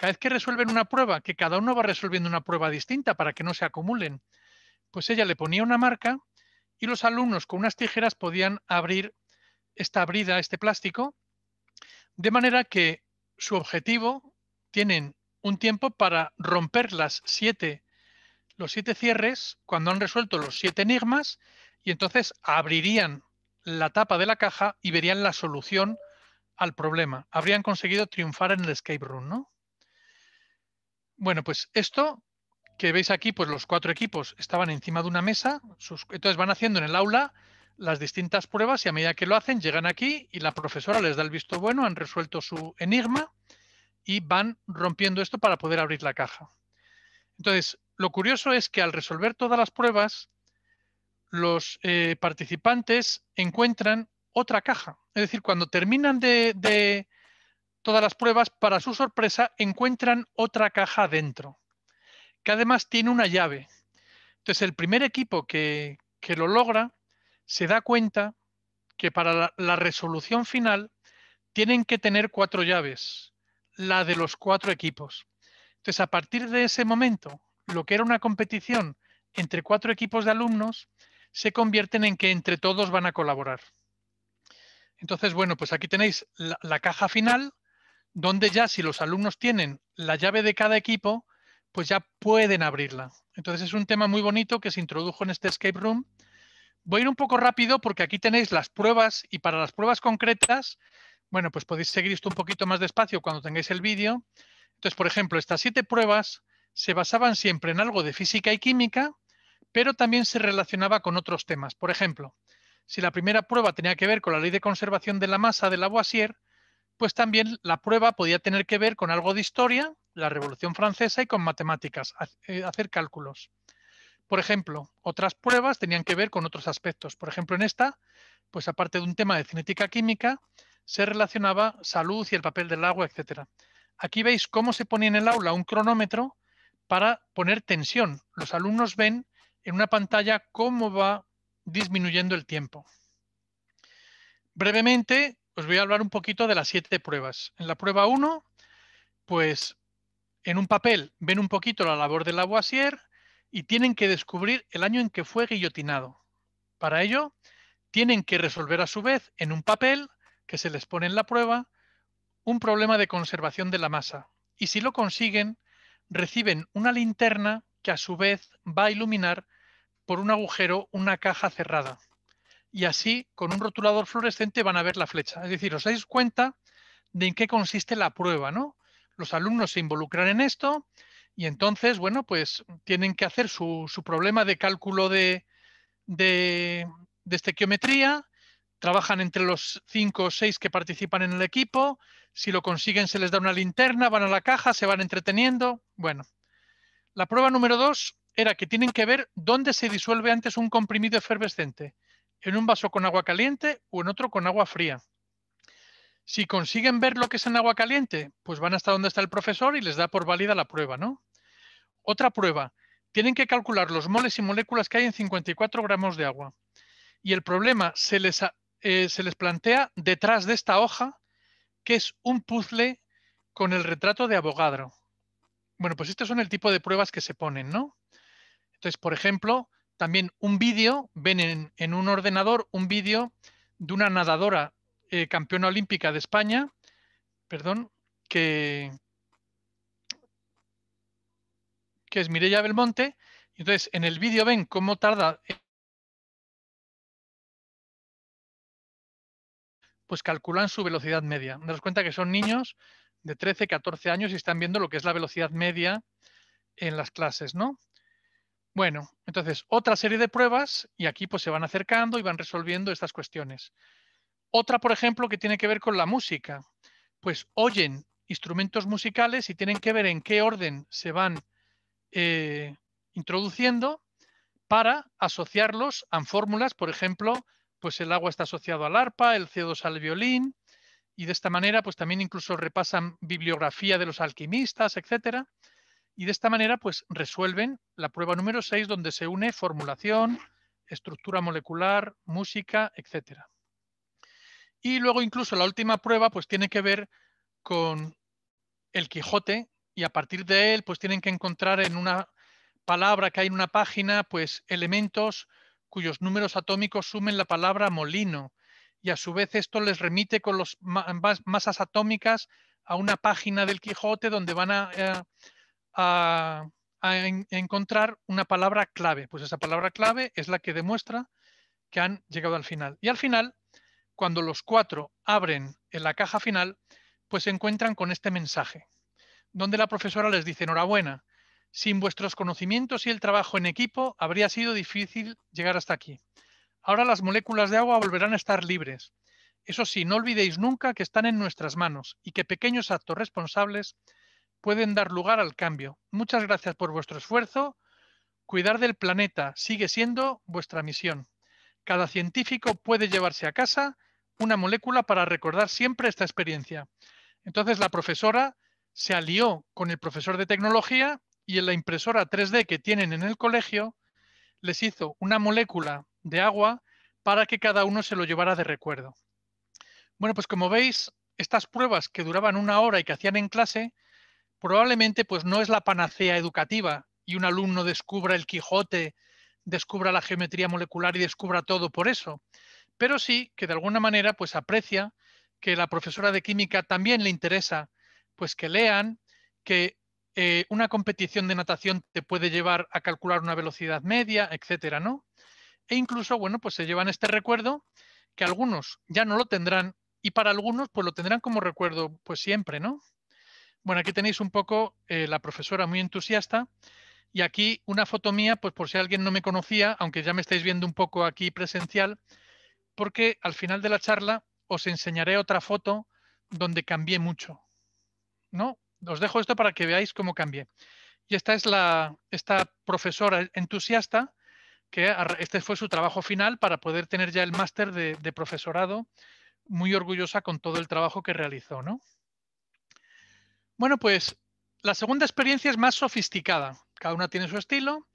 cada vez que resuelven una prueba, que cada uno va resolviendo una prueba distinta para que no se acumulen, pues ella le ponía una marca y los alumnos con unas tijeras podían abrir esta brida, este plástico, de manera que su objetivo tienen un tiempo para romper las siete, los siete cierres cuando han resuelto los siete enigmas y entonces abrirían la tapa de la caja y verían la solución al problema. Habrían conseguido triunfar en el escape room, ¿no? Bueno, pues esto que veis aquí, pues los cuatro equipos estaban encima de una mesa, entonces van haciendo en el aula las distintas pruebas y a medida que lo hacen llegan aquí y la profesora les da el visto bueno, han resuelto su enigma y van rompiendo esto para poder abrir la caja. Entonces, lo curioso es que al resolver todas las pruebas, los eh, participantes encuentran otra caja. Es decir, cuando terminan de, todas las pruebas, para su sorpresa encuentran otra caja dentro, que además tiene una llave. Entonces el primer equipo que, lo logra se da cuenta que para la, resolución final tienen que tener cuatro llaves, la de los cuatro equipos. Entonces a partir de ese momento, lo que era una competición entre cuatro equipos de alumnos se convierten en que entre todos van a colaborar. Entonces, bueno, pues aquí tenéis la, caja final donde ya si los alumnos tienen la llave de cada equipo, pues ya pueden abrirla. Entonces es un tema muy bonito que se introdujo en este escape room. Voy a ir un poco rápido porque aquí tenéis las pruebas y para las pruebas concretas, bueno, pues podéis seguir esto un poquito más despacio cuando tengáis el vídeo. Entonces, por ejemplo, estas siete pruebas se basaban siempre en algo de física y química, pero también se relacionaba con otros temas. Por ejemplo, si la primera prueba tenía que ver con la ley de conservación de la masa de Lavoisier, pues también la prueba podía tener que ver con algo de historia, la Revolución Francesa y con matemáticas, eh, hacer cálculos. Por ejemplo, otras pruebas tenían que ver con otros aspectos. Por ejemplo, en esta, pues aparte de un tema de cinética química, se relacionaba salud y el papel del agua, etc. Aquí veis cómo se pone en el aula un cronómetro para poner tensión. Los alumnos ven en una pantalla cómo va disminuyendo el tiempo. Brevemente, os voy a hablar un poquito de las siete pruebas. En la prueba 1, pues en un papel ven un poquito la labor de Lavoisier y tienen que descubrir el año en que fue guillotinado. Para ello, tienen que resolver a su vez en un papel que se les pone en la prueba un problema de conservación de la masa. Y si lo consiguen, reciben una linterna que a su vez va a iluminar por un agujero una caja cerrada y así con un rotulador fluorescente van a ver la flecha. Es decir, os dais cuenta de en qué consiste la prueba, ¿no? Los alumnos se involucran en esto y entonces, bueno, pues tienen que hacer su, problema de cálculo de, de estequiometría, trabajan entre los cinco o seis que participan en el equipo, si lo consiguen se les da una linterna, van a la caja, se van entreteniendo, bueno. La prueba número dos era que tienen que ver dónde se disuelve antes un comprimido efervescente en un vaso con agua caliente o en otro con agua fría. Si consiguen ver lo que es en agua caliente, pues van hasta donde está el profesor y les da por válida la prueba, ¿no? Otra prueba. Tienen que calcular los moles y moléculas que hay en 54 gramos de agua. Y el problema se les, eh, se les plantea detrás de esta hoja, que es un puzzle con el retrato de abogadro. Bueno, pues estos son el tipo de pruebas que se ponen, ¿no? Entonces, por ejemplo, también un vídeo, ven en, un ordenador un vídeo de una nadadora eh, campeona olímpica de España, perdón, que, es Mireia Belmonte. Entonces, en el vídeo ven cómo tarda eh, pues calculan su velocidad media. Nos cuenta que son niños de 13, 14 años y están viendo lo que es la velocidad media en las clases, ¿no? Bueno, entonces, otra serie de pruebas y aquí pues se van acercando y van resolviendo estas cuestiones. Otra, por ejemplo, que tiene que ver con la música. Pues oyen instrumentos musicales y tienen que ver en qué orden se van eh, introduciendo para asociarlos a fórmulas, por ejemplo, pues el agua está asociado al arpa, el CO2 al violín, y de esta manera pues también incluso repasan bibliografía de los alquimistas, etcétera. Y de esta manera, pues resuelven la prueba número 6, donde se une formulación, estructura molecular, música, etc. Y luego incluso la última prueba, pues tiene que ver con el Quijote, y a partir de él, pues tienen que encontrar en una palabra que hay en una página, pues elementos cuyos números atómicos sumen la palabra molino. Y a su vez esto les remite con las masas atómicas a una página del Quijote donde van a... Eh, a, encontrar una palabra clave. Pues esa palabra clave es la que demuestra que han llegado al final. Y al final, cuando los cuatro abren en la caja final, pues se encuentran con este mensaje, donde la profesora les dice, enhorabuena, sin vuestros conocimientos y el trabajo en equipo habría sido difícil llegar hasta aquí. Ahora las moléculas de agua volverán a estar libres. Eso sí, no olvidéis nunca que están en nuestras manos y que pequeños actos responsables pueden dar lugar al cambio. Muchas gracias por vuestro esfuerzo. Cuidar del planeta sigue siendo vuestra misión. Cada científico puede llevarse a casa una molécula para recordar siempre esta experiencia. Entonces la profesora se alió con el profesor de tecnología y en la impresora 3D que tienen en el colegio les hizo una molécula de agua para que cada uno se lo llevara de recuerdo. Bueno, pues como veis, estas pruebas que duraban una hora y que hacían en clase probablemente pues no es la panacea educativa y un alumno descubra el Quijote, descubra la geometría molecular y descubra todo por eso, pero sí que de alguna manera pues aprecia que la profesora de química también le interesa pues que lean, que eh, una competición de natación te puede llevar a calcular una velocidad media, etcétera, ¿no? E incluso, bueno, pues se llevan este recuerdo que algunos ya no lo tendrán y para algunos pues lo tendrán como recuerdo pues siempre, ¿no? Bueno, aquí tenéis un poco eh, la profesora muy entusiasta y aquí una foto mía, pues por si alguien no me conocía, aunque ya me estáis viendo un poco aquí presencial, porque al final de la charla os enseñaré otra foto donde cambié mucho. ¿no? Os dejo esto para que veáis cómo cambié. Y esta es la, esta profesora entusiasta, que este fue su trabajo final para poder tener ya el máster de, de profesorado, muy orgullosa con todo el trabajo que realizó. ¿no? Bueno, pues la segunda experiencia es más sofisticada. Cada una tiene su estilo.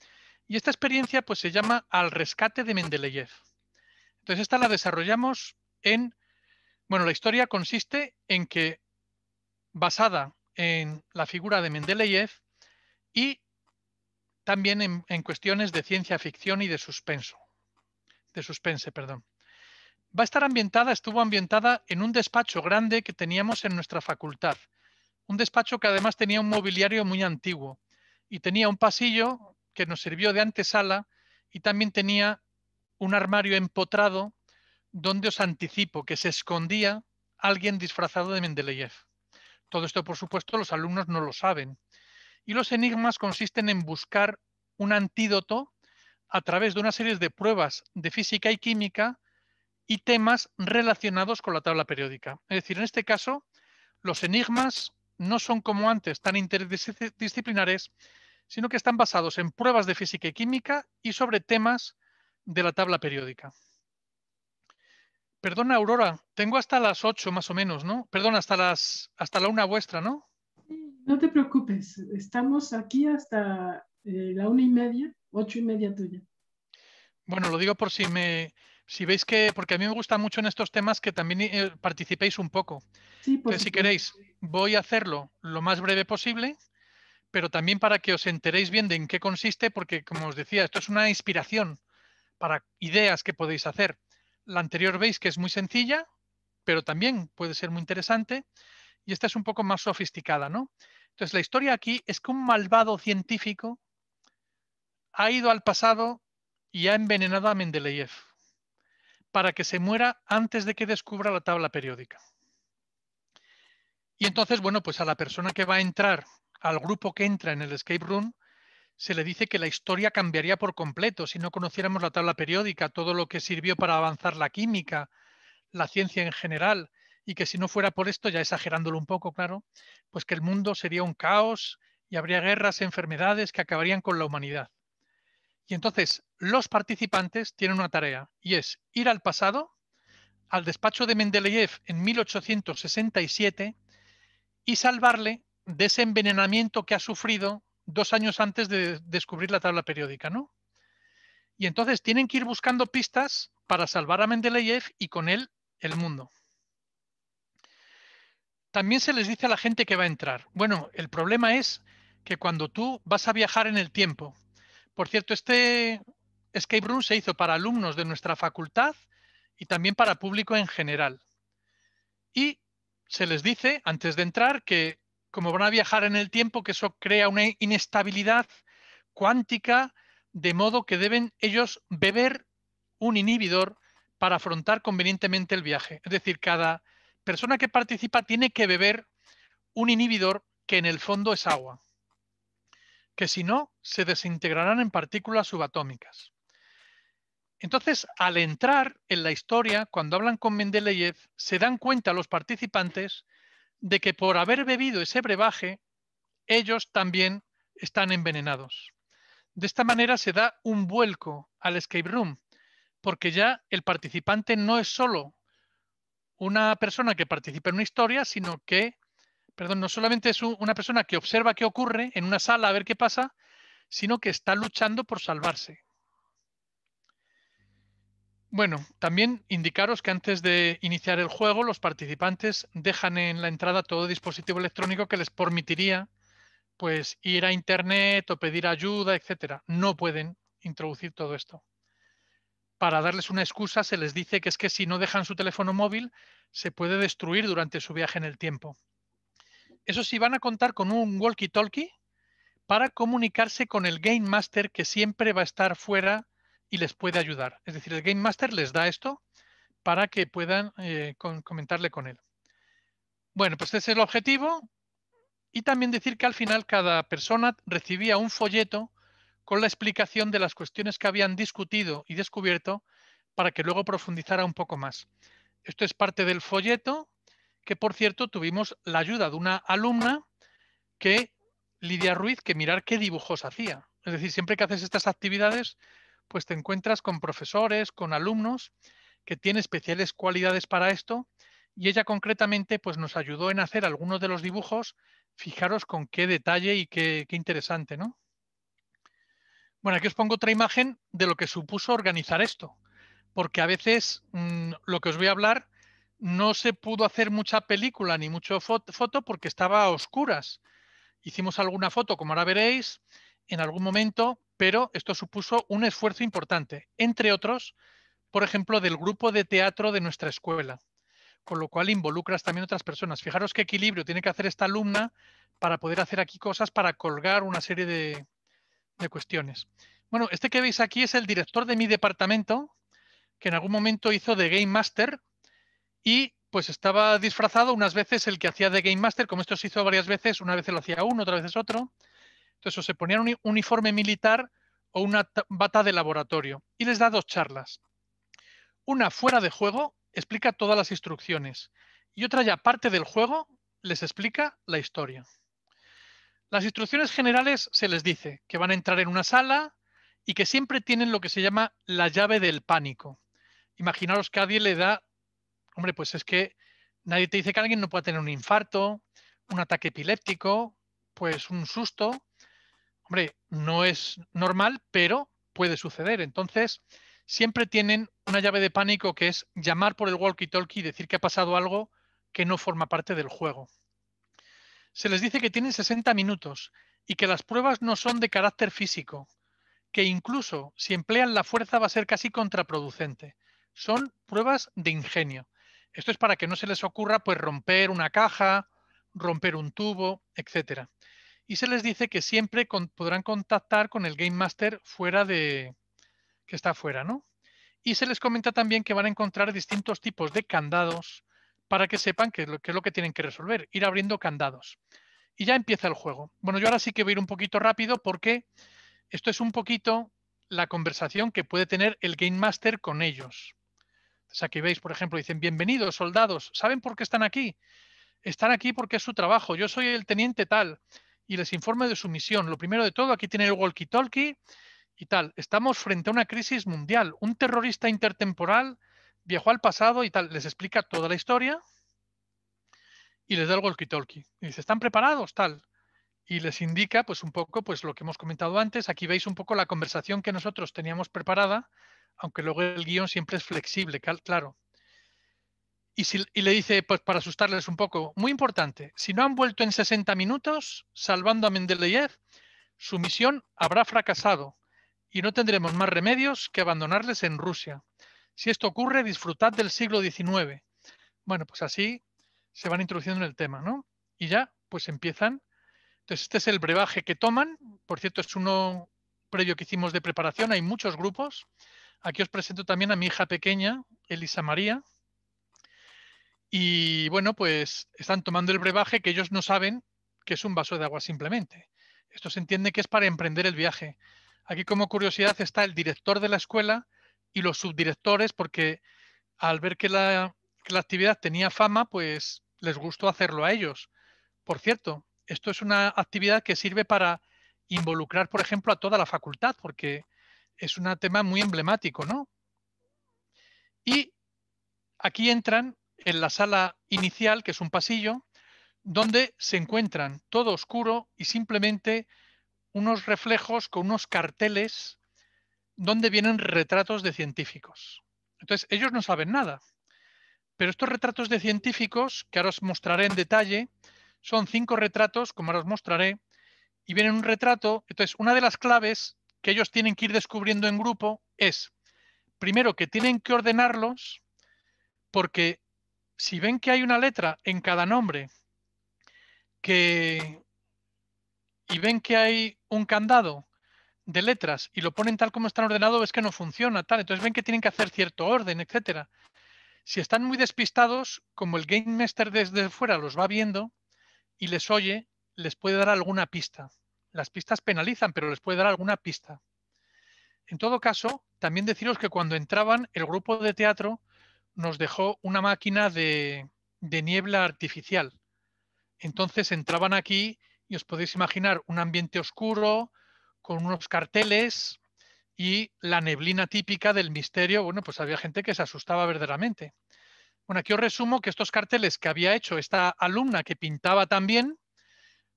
Y esta experiencia pues, se llama Al rescate de Mendeleev. Entonces, esta la desarrollamos en... Bueno, la historia consiste en que, basada en la figura de Mendeleev y también en, en cuestiones de ciencia ficción y de suspenso. De suspense, perdón. Va a estar ambientada, estuvo ambientada en un despacho grande que teníamos en nuestra facultad, un despacho que además tenía un mobiliario muy antiguo y tenía un pasillo que nos sirvió de antesala y también tenía un armario empotrado donde os anticipo que se escondía alguien disfrazado de Mendeleev. Todo esto, por supuesto, los alumnos no lo saben. Y los enigmas consisten en buscar un antídoto a través de una serie de pruebas de física y química y temas relacionados con la tabla periódica. Es decir, en este caso, los enigmas no son como antes tan interdisciplinares, sino que están basados en pruebas de física y química y sobre temas de la tabla periódica. Perdona, Aurora, tengo hasta las ocho más o menos, ¿no? Perdón, hasta, las, hasta la una vuestra, ¿no? No te preocupes, estamos aquí hasta eh, la una y media, ocho y media tuya. Bueno, lo digo por si me, si veis que, porque a mí me gusta mucho en estos temas que también eh, participéis un poco. si queréis, voy a hacerlo lo más breve posible, pero también para que os enteréis bien de en qué consiste, porque como os decía, esto es una inspiración para ideas que podéis hacer. La anterior veis que es muy sencilla, pero también puede ser muy interesante, y esta es un poco más sofisticada, ¿no? Entonces, la historia aquí es que un malvado científico ha ido al pasado y ha envenenado a Mendeleev para que se muera antes de que descubra la tabla periódica. Y entonces, bueno, pues a la persona que va a entrar, al grupo que entra en el escape room, se le dice que la historia cambiaría por completo si no conociéramos la tabla periódica, todo lo que sirvió para avanzar la química, la ciencia en general, y que si no fuera por esto, ya exagerándolo un poco, claro, pues que el mundo sería un caos y habría guerras, enfermedades que acabarían con la humanidad. Y entonces los participantes tienen una tarea y es ir al pasado, al despacho de Mendeleev en 1867 y salvarle de ese envenenamiento que ha sufrido dos años antes de descubrir la tabla periódica, ¿no? Y entonces tienen que ir buscando pistas para salvar a Mendeleev y con él el mundo. También se les dice a la gente que va a entrar. Bueno, el problema es que cuando tú vas a viajar en el tiempo por cierto, este escape room se hizo para alumnos de nuestra facultad y también para público en general. Y se les dice, antes de entrar, que como van a viajar en el tiempo, que eso crea una inestabilidad cuántica, de modo que deben ellos beber un inhibidor para afrontar convenientemente el viaje. Es decir, cada persona que participa tiene que beber un inhibidor que en el fondo es agua que si no, se desintegrarán en partículas subatómicas. Entonces, al entrar en la historia, cuando hablan con Mendeleev, se dan cuenta los participantes de que por haber bebido ese brebaje, ellos también están envenenados. De esta manera se da un vuelco al escape room, porque ya el participante no es solo una persona que participa en una historia, sino que perdón, no solamente es una persona que observa qué ocurre en una sala a ver qué pasa, sino que está luchando por salvarse. Bueno, también indicaros que antes de iniciar el juego, los participantes dejan en la entrada todo dispositivo electrónico que les permitiría pues, ir a internet o pedir ayuda, etc. No pueden introducir todo esto. Para darles una excusa, se les dice que es que si no dejan su teléfono móvil, se puede destruir durante su viaje en el tiempo. Eso sí, van a contar con un walkie-talkie para comunicarse con el Game Master que siempre va a estar fuera y les puede ayudar. Es decir, el Game Master les da esto para que puedan eh, comentarle con él. Bueno, pues ese es el objetivo. Y también decir que al final cada persona recibía un folleto con la explicación de las cuestiones que habían discutido y descubierto para que luego profundizara un poco más. Esto es parte del folleto que por cierto tuvimos la ayuda de una alumna que, Lidia Ruiz, que mirar qué dibujos hacía. Es decir, siempre que haces estas actividades, pues te encuentras con profesores, con alumnos que tienen especiales cualidades para esto y ella concretamente pues nos ayudó en hacer algunos de los dibujos. Fijaros con qué detalle y qué, qué interesante, ¿no? Bueno, aquí os pongo otra imagen de lo que supuso organizar esto, porque a veces mm, lo que os voy a hablar no se pudo hacer mucha película ni mucho foto, porque estaba a oscuras. Hicimos alguna foto, como ahora veréis, en algún momento, pero esto supuso un esfuerzo importante, entre otros, por ejemplo, del grupo de teatro de nuestra escuela, con lo cual involucras también otras personas. Fijaros qué equilibrio tiene que hacer esta alumna para poder hacer aquí cosas, para colgar una serie de, de cuestiones. Bueno, este que veis aquí es el director de mi departamento, que en algún momento hizo de Game Master, y pues estaba disfrazado unas veces el que hacía de Game Master, como esto se hizo varias veces, una vez lo hacía uno, otra vez es otro. Entonces o se ponían un uniforme militar o una bata de laboratorio y les da dos charlas. Una fuera de juego explica todas las instrucciones y otra ya parte del juego les explica la historia. Las instrucciones generales se les dice que van a entrar en una sala y que siempre tienen lo que se llama la llave del pánico. Imaginaros que a alguien le da Hombre, pues es que nadie te dice que alguien no pueda tener un infarto, un ataque epiléptico, pues un susto. Hombre, no es normal, pero puede suceder. Entonces, siempre tienen una llave de pánico que es llamar por el walkie-talkie y decir que ha pasado algo que no forma parte del juego. Se les dice que tienen 60 minutos y que las pruebas no son de carácter físico, que incluso si emplean la fuerza va a ser casi contraproducente. Son pruebas de ingenio. Esto es para que no se les ocurra pues, romper una caja, romper un tubo, etc. Y se les dice que siempre podrán contactar con el Game Master fuera de, que está fuera, ¿no? Y se les comenta también que van a encontrar distintos tipos de candados para que sepan qué lo, qué es lo que tienen que resolver, ir abriendo candados. Y ya empieza el juego. Bueno, yo ahora sí que voy a ir un poquito rápido porque esto es un poquito la conversación que puede tener el Game Master con ellos. Aquí veis, por ejemplo, dicen, bienvenidos, soldados, ¿saben por qué están aquí? Están aquí porque es su trabajo, yo soy el teniente tal y les informo de su misión. Lo primero de todo, aquí tiene el walkie-talkie y tal. Estamos frente a una crisis mundial. Un terrorista intertemporal viajó al pasado y tal. Les explica toda la historia y les da el walkie-talkie. Dice, ¿están preparados? Tal. Y les indica, pues un poco, pues lo que hemos comentado antes. Aquí veis un poco la conversación que nosotros teníamos preparada aunque luego el guión siempre es flexible, claro. Y, si, le dice, pues para asustarles un poco, muy importante, si no han vuelto en 60 minutos, salvando a Mendeleev, su misión habrá fracasado y no tendremos más remedios que abandonarles en Rusia. Si esto ocurre, disfrutad del siglo XIX. Bueno, pues así se van introduciendo en el tema, ¿no? Y ya, pues empiezan. Entonces, este es el brebaje que toman. Por cierto, es uno previo que hicimos de preparación. Hay muchos grupos aquí os presento también a mi hija pequeña, Elisa María. Y bueno, pues están tomando el brebaje que ellos no saben que es un vaso de agua simplemente. Esto se entiende que es para emprender el viaje. Aquí como curiosidad está el director de la escuela y los subdirectores porque al ver que la, actividad tenía fama, pues les gustó hacerlo a ellos. Por cierto, esto es una actividad que sirve para involucrar, por ejemplo, a toda la facultad, porque es un tema muy emblemático, ¿no? Y aquí entran en la sala inicial, que es un pasillo, donde se encuentran todo oscuro y simplemente unos reflejos con unos carteles donde vienen retratos de científicos. Entonces, ellos no saben nada. Pero estos retratos de científicos, que ahora os mostraré en detalle, son cinco retratos, como ahora os mostraré, y vienen un retrato. Entonces, una de las claves que ellos tienen que ir descubriendo en grupo es, primero, que tienen que ordenarlos, porque si ven que hay una letra en cada nombre que, y ven que hay un candado de letras y lo ponen tal como están ordenado, es que no funciona, tal. Entonces ven que tienen que hacer cierto orden, etcétera. Si están muy despistados, como el game master desde fuera los va viendo y les oye, les puede dar alguna pista las pistas penalizan, pero les puede dar alguna pista. En todo caso, también deciros que cuando entraban, el grupo de teatro nos dejó una máquina de, niebla artificial. Entonces entraban aquí y os podéis imaginar un ambiente oscuro, con unos carteles y la neblina típica del misterio. Bueno, pues había gente que se asustaba verdaderamente. Bueno, aquí os resumo que estos carteles que había hecho esta alumna que pintaba también,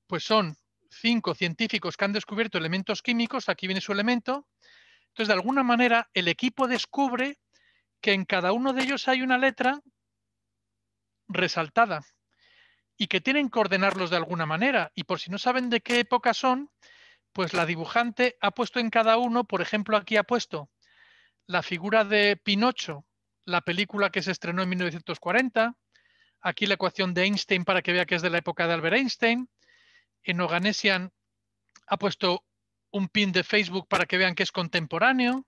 pues son cinco científicos que han descubierto elementos químicos, aquí viene su elemento. Entonces, de alguna manera, el equipo descubre que en cada uno de ellos hay una letra resaltada y que tienen que ordenarlos de alguna manera. Y por si no saben de qué época son, pues la dibujante ha puesto en cada uno, por ejemplo, aquí ha puesto la figura de Pinocho, la película que se estrenó en 1940, aquí la ecuación de Einstein para que vea que es de la época de Albert Einstein, en Oganesian ha puesto un pin de Facebook para que vean que es contemporáneo.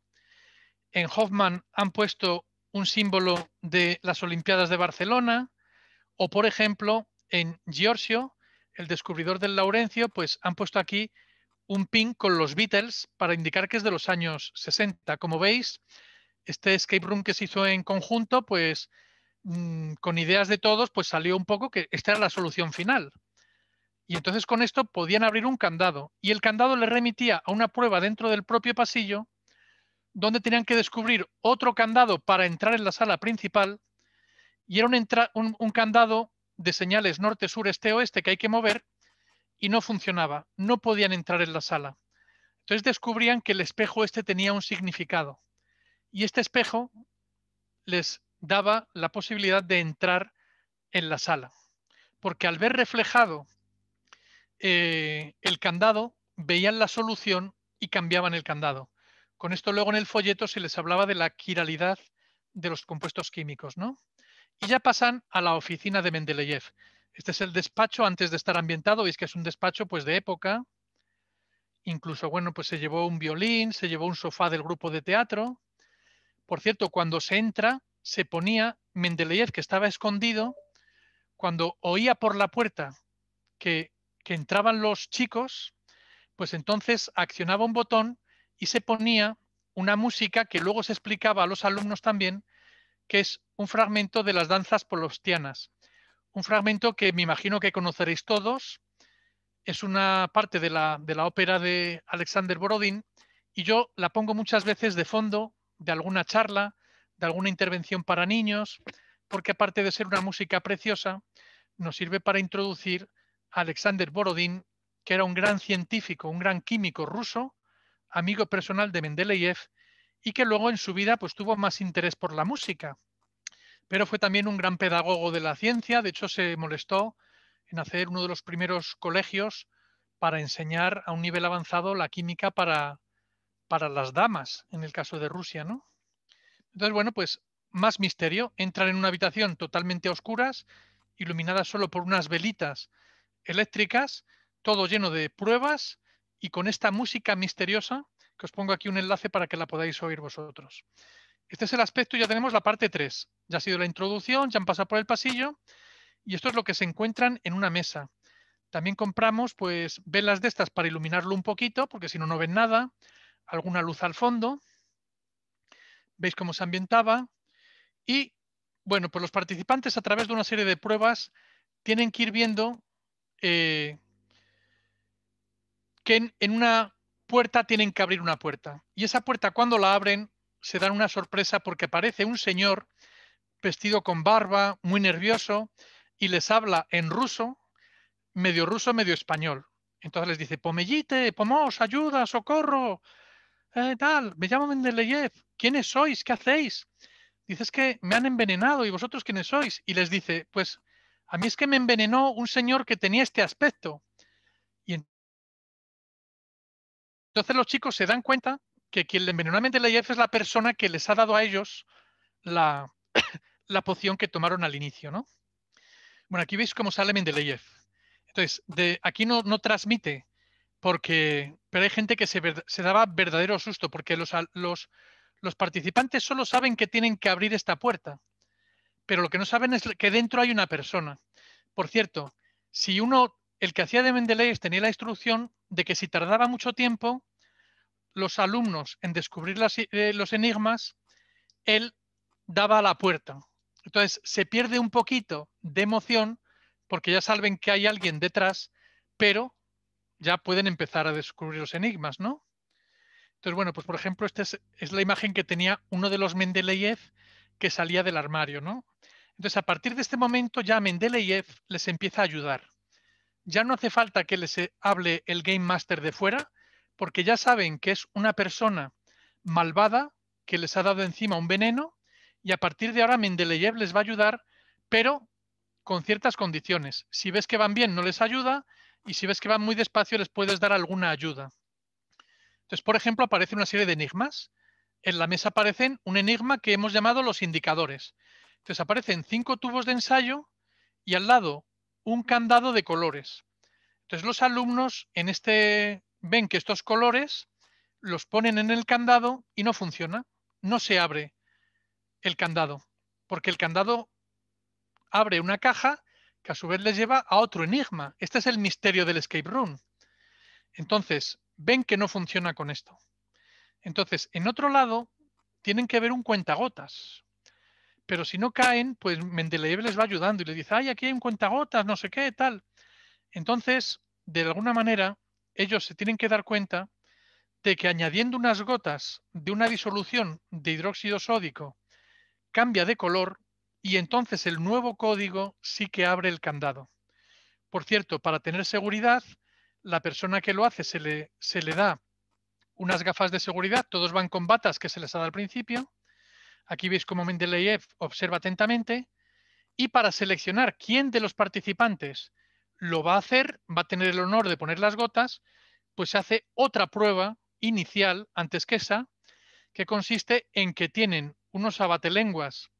En Hoffman han puesto un símbolo de las Olimpiadas de Barcelona. O, por ejemplo, en Giorgio, el descubridor del Laurencio, pues han puesto aquí un pin con los Beatles para indicar que es de los años 60. Como veis, este escape room que se hizo en conjunto, pues mm, con ideas de todos, pues salió un poco que esta era la solución final y entonces con esto podían abrir un candado y el candado les remitía a una prueba dentro del propio pasillo donde tenían que descubrir otro candado para entrar en la sala principal y era un, candado de señales norte, sur, este, oeste que hay que mover y no funcionaba, no podían entrar en la sala. Entonces descubrían que el espejo este tenía un significado y este espejo les daba la posibilidad de entrar en la sala, porque al ver reflejado eh, el candado, veían la solución y cambiaban el candado. Con esto luego en el folleto se les hablaba de la quiralidad de los compuestos químicos, ¿no? Y ya pasan a la oficina de Mendeleev. Este es el despacho antes de estar ambientado, veis que es un despacho pues de época. Incluso, bueno, pues se llevó un violín, se llevó un sofá del grupo de teatro. Por cierto, cuando se entra, se ponía Mendeleev, que estaba escondido, cuando oía por la puerta que que entraban los chicos, pues entonces accionaba un botón y se ponía una música que luego se explicaba a los alumnos también, que es un fragmento de las danzas polostianas. Un fragmento que me imagino que conoceréis todos. Es una parte de la, ópera de Alexander Borodin y yo la pongo muchas veces de fondo de alguna charla, de alguna intervención para niños, porque aparte de ser una música preciosa, nos sirve para introducir Alexander Borodin, que era un gran científico, un gran químico ruso, amigo personal de Mendeleev, y que luego en su vida pues, tuvo más interés por la música. Pero fue también un gran pedagogo de la ciencia, de hecho se molestó en hacer uno de los primeros colegios para enseñar a un nivel avanzado la química para, para las damas, en el caso de Rusia. ¿no? Entonces, bueno, pues más misterio, entran en una habitación totalmente a oscuras, iluminada solo por unas velitas eléctricas, todo lleno de pruebas y con esta música misteriosa que os pongo aquí un enlace para que la podáis oír vosotros. Este es el aspecto, ya tenemos la parte 3. Ya ha sido la introducción, ya han pasado por el pasillo y esto es lo que se encuentran en una mesa. También compramos pues velas de estas para iluminarlo un poquito, porque si no, no ven nada. Alguna luz al fondo. Veis cómo se ambientaba. Y bueno, pues los participantes a través de una serie de pruebas tienen que ir viendo eh, que en, una puerta tienen que abrir una puerta. Y esa puerta cuando la abren se dan una sorpresa porque aparece un señor vestido con barba, muy nervioso, y les habla en ruso, medio ruso, medio español. Entonces les dice, pomellite, pomos, ayuda, socorro, eh, tal, me llamo Mendeleyev, ¿quiénes sois? ¿Qué hacéis? Dices que me han envenenado y vosotros quiénes sois. Y les dice, pues a mí es que me envenenó un señor que tenía este aspecto. Y entonces los chicos se dan cuenta que quien le envenenó a Mendeleev es la persona que les ha dado a ellos la, poción que tomaron al inicio, ¿no? Bueno, aquí veis cómo sale Mendeleev. Entonces, de, aquí no, no transmite, porque, pero hay gente que se, daba verdadero susto, porque los, los, los participantes solo saben que tienen que abrir esta puerta pero lo que no saben es que dentro hay una persona. Por cierto, si uno, el que hacía de Mendeleev tenía la instrucción de que si tardaba mucho tiempo, los alumnos en descubrir eh, los enigmas, él daba la puerta. Entonces se pierde un poquito de emoción porque ya saben que hay alguien detrás, pero ya pueden empezar a descubrir los enigmas, ¿no? Entonces, bueno, pues por ejemplo, esta es, es la imagen que tenía uno de los Mendeleev que salía del armario, ¿no? Entonces, a partir de este momento ya Mendeleev les empieza a ayudar. Ya no hace falta que les hable el Game Master de fuera, porque ya saben que es una persona malvada que les ha dado encima un veneno y a partir de ahora Mendeleev les va a ayudar, pero con ciertas condiciones. Si ves que van bien, no les ayuda y si ves que van muy despacio, les puedes dar alguna ayuda. Entonces, por ejemplo, aparece una serie de enigmas en la mesa aparecen un enigma que hemos llamado los indicadores. Entonces aparecen cinco tubos de ensayo y al lado un candado de colores. Entonces los alumnos en este ven que estos colores los ponen en el candado y no funciona, no se abre el candado, porque el candado abre una caja que a su vez les lleva a otro enigma. Este es el misterio del escape room. Entonces, ven que no funciona con esto. Entonces, en otro lado, tienen que ver un cuentagotas. Pero si no caen, pues Mendeleev les va ayudando y les dice, ay, aquí hay un cuentagotas, no sé qué, tal. Entonces, de alguna manera, ellos se tienen que dar cuenta de que añadiendo unas gotas de una disolución de hidróxido sódico cambia de color y entonces el nuevo código sí que abre el candado. Por cierto, para tener seguridad, la persona que lo hace se le da unas gafas de seguridad, todos van con batas que se les ha dado al principio. Aquí veis cómo Mendeleev observa atentamente y para seleccionar quién de los participantes lo va a hacer, va a tener el honor de poner las gotas, pues se hace otra prueba inicial antes que esa, que consiste en que tienen unos abatelenguas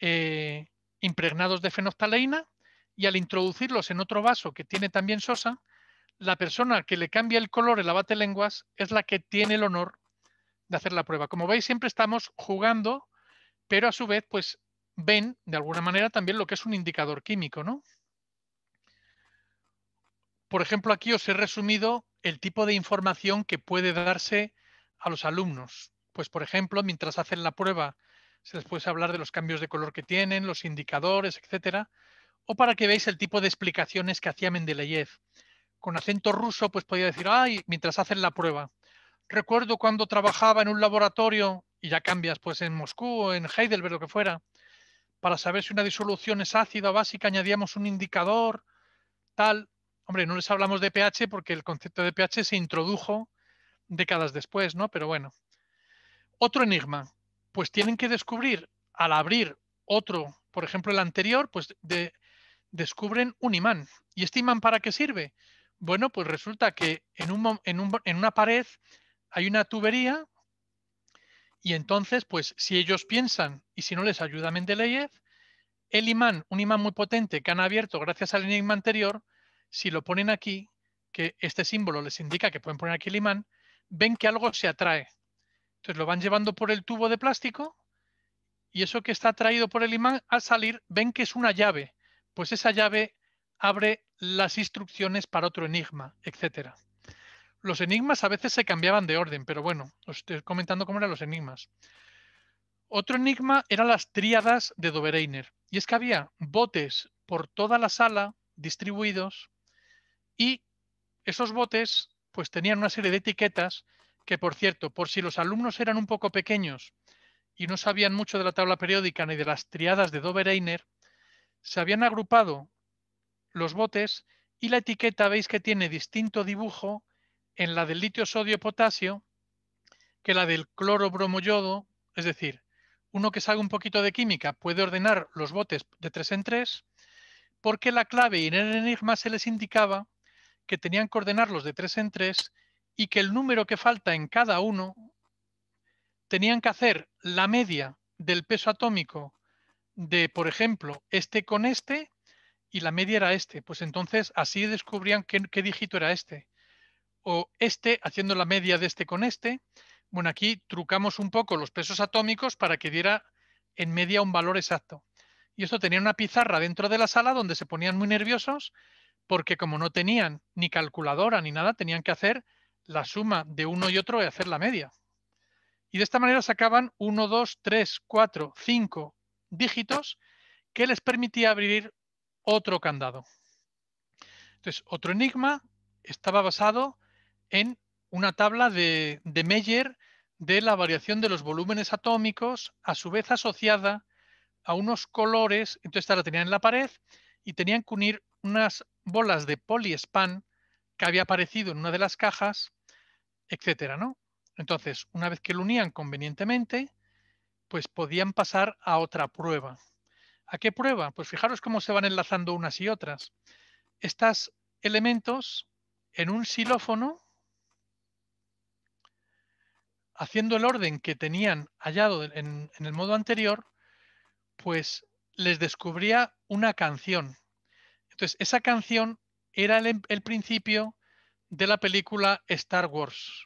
eh, impregnados de fenoftaleína y al introducirlos en otro vaso que tiene también sosa, la persona que le cambia el color el abate lenguas es la que tiene el honor de hacer la prueba. Como veis, siempre estamos jugando, pero a su vez, pues ven de alguna manera también lo que es un indicador químico, ¿no? Por ejemplo, aquí os he resumido el tipo de información que puede darse a los alumnos. Pues, por ejemplo, mientras hacen la prueba, se les puede hablar de los cambios de color que tienen, los indicadores, etcétera, o para que veáis el tipo de explicaciones que hacía Mendeleyev con acento ruso, pues podía decir, ay, mientras hacen la prueba. Recuerdo cuando trabajaba en un laboratorio, y ya cambias, pues en Moscú o en Heidelberg, lo que fuera, para saber si una disolución es ácida o básica, añadíamos un indicador, tal. Hombre, no les hablamos de pH porque el concepto de pH se introdujo décadas después, ¿no? Pero bueno. Otro enigma, pues tienen que descubrir, al abrir otro, por ejemplo el anterior, pues descubren un imán. ¿Y este imán para qué sirve? Bueno, pues resulta que en, una pared hay una tubería y entonces, pues si ellos piensan y si no les ayuda Mendeleev, el imán, un imán muy potente que han abierto gracias al enigma anterior, si lo ponen aquí, que este símbolo les indica que pueden poner aquí el imán, ven que algo se atrae. Entonces lo van llevando por el tubo de plástico y eso que está atraído por el imán, al salir, ven que es una llave. Pues esa llave abre las instrucciones para otro enigma, etc. Los enigmas a veces se cambiaban de orden, pero bueno, os estoy comentando cómo eran los enigmas. Otro enigma eran las tríadas de Dobereiner, y es que había botes por toda la sala distribuidos y esos botes pues tenían una serie de etiquetas que, por cierto, por si los alumnos eran un poco pequeños y no sabían mucho de la tabla periódica ni de las triadas de Dobereiner, se habían agrupado los botes y la etiqueta veis que tiene distinto dibujo en la del litio sodio potasio que la del cloro bromo, yodo, es decir, uno que sabe un poquito de química puede ordenar los botes de tres en tres, porque la clave y en el enigma se les indicaba que tenían que ordenarlos de tres en tres y que el número que falta en cada uno tenían que hacer la media del peso atómico de, por ejemplo, este con este y la media era este. Pues entonces así descubrían qué, dígito era este. O este haciendo la media de este con este. Bueno, aquí trucamos un poco los pesos atómicos para que diera en media un valor exacto. Y esto tenía una pizarra dentro de la sala donde se ponían muy nerviosos porque como no tenían ni calculadora ni nada, tenían que hacer la suma de uno y otro y hacer la media. Y de esta manera sacaban 1, 2, 3, 4, 5 dígitos que les permitía abrir otro candado. Entonces, otro enigma estaba basado en una tabla de, de Meyer de la variación de los volúmenes atómicos, a su vez asociada a unos colores, entonces esta la tenían en la pared y tenían que unir unas bolas de poliespan que había aparecido en una de las cajas, etcétera, ¿no? Entonces, una vez que lo unían convenientemente, pues podían pasar a otra prueba. ¿A qué prueba? Pues fijaros cómo se van enlazando unas y otras. Estos elementos en un xilófono, haciendo el orden que tenían hallado en, el modo anterior, pues les descubría una canción. Entonces, esa canción era el, em, principio de la película Star Wars.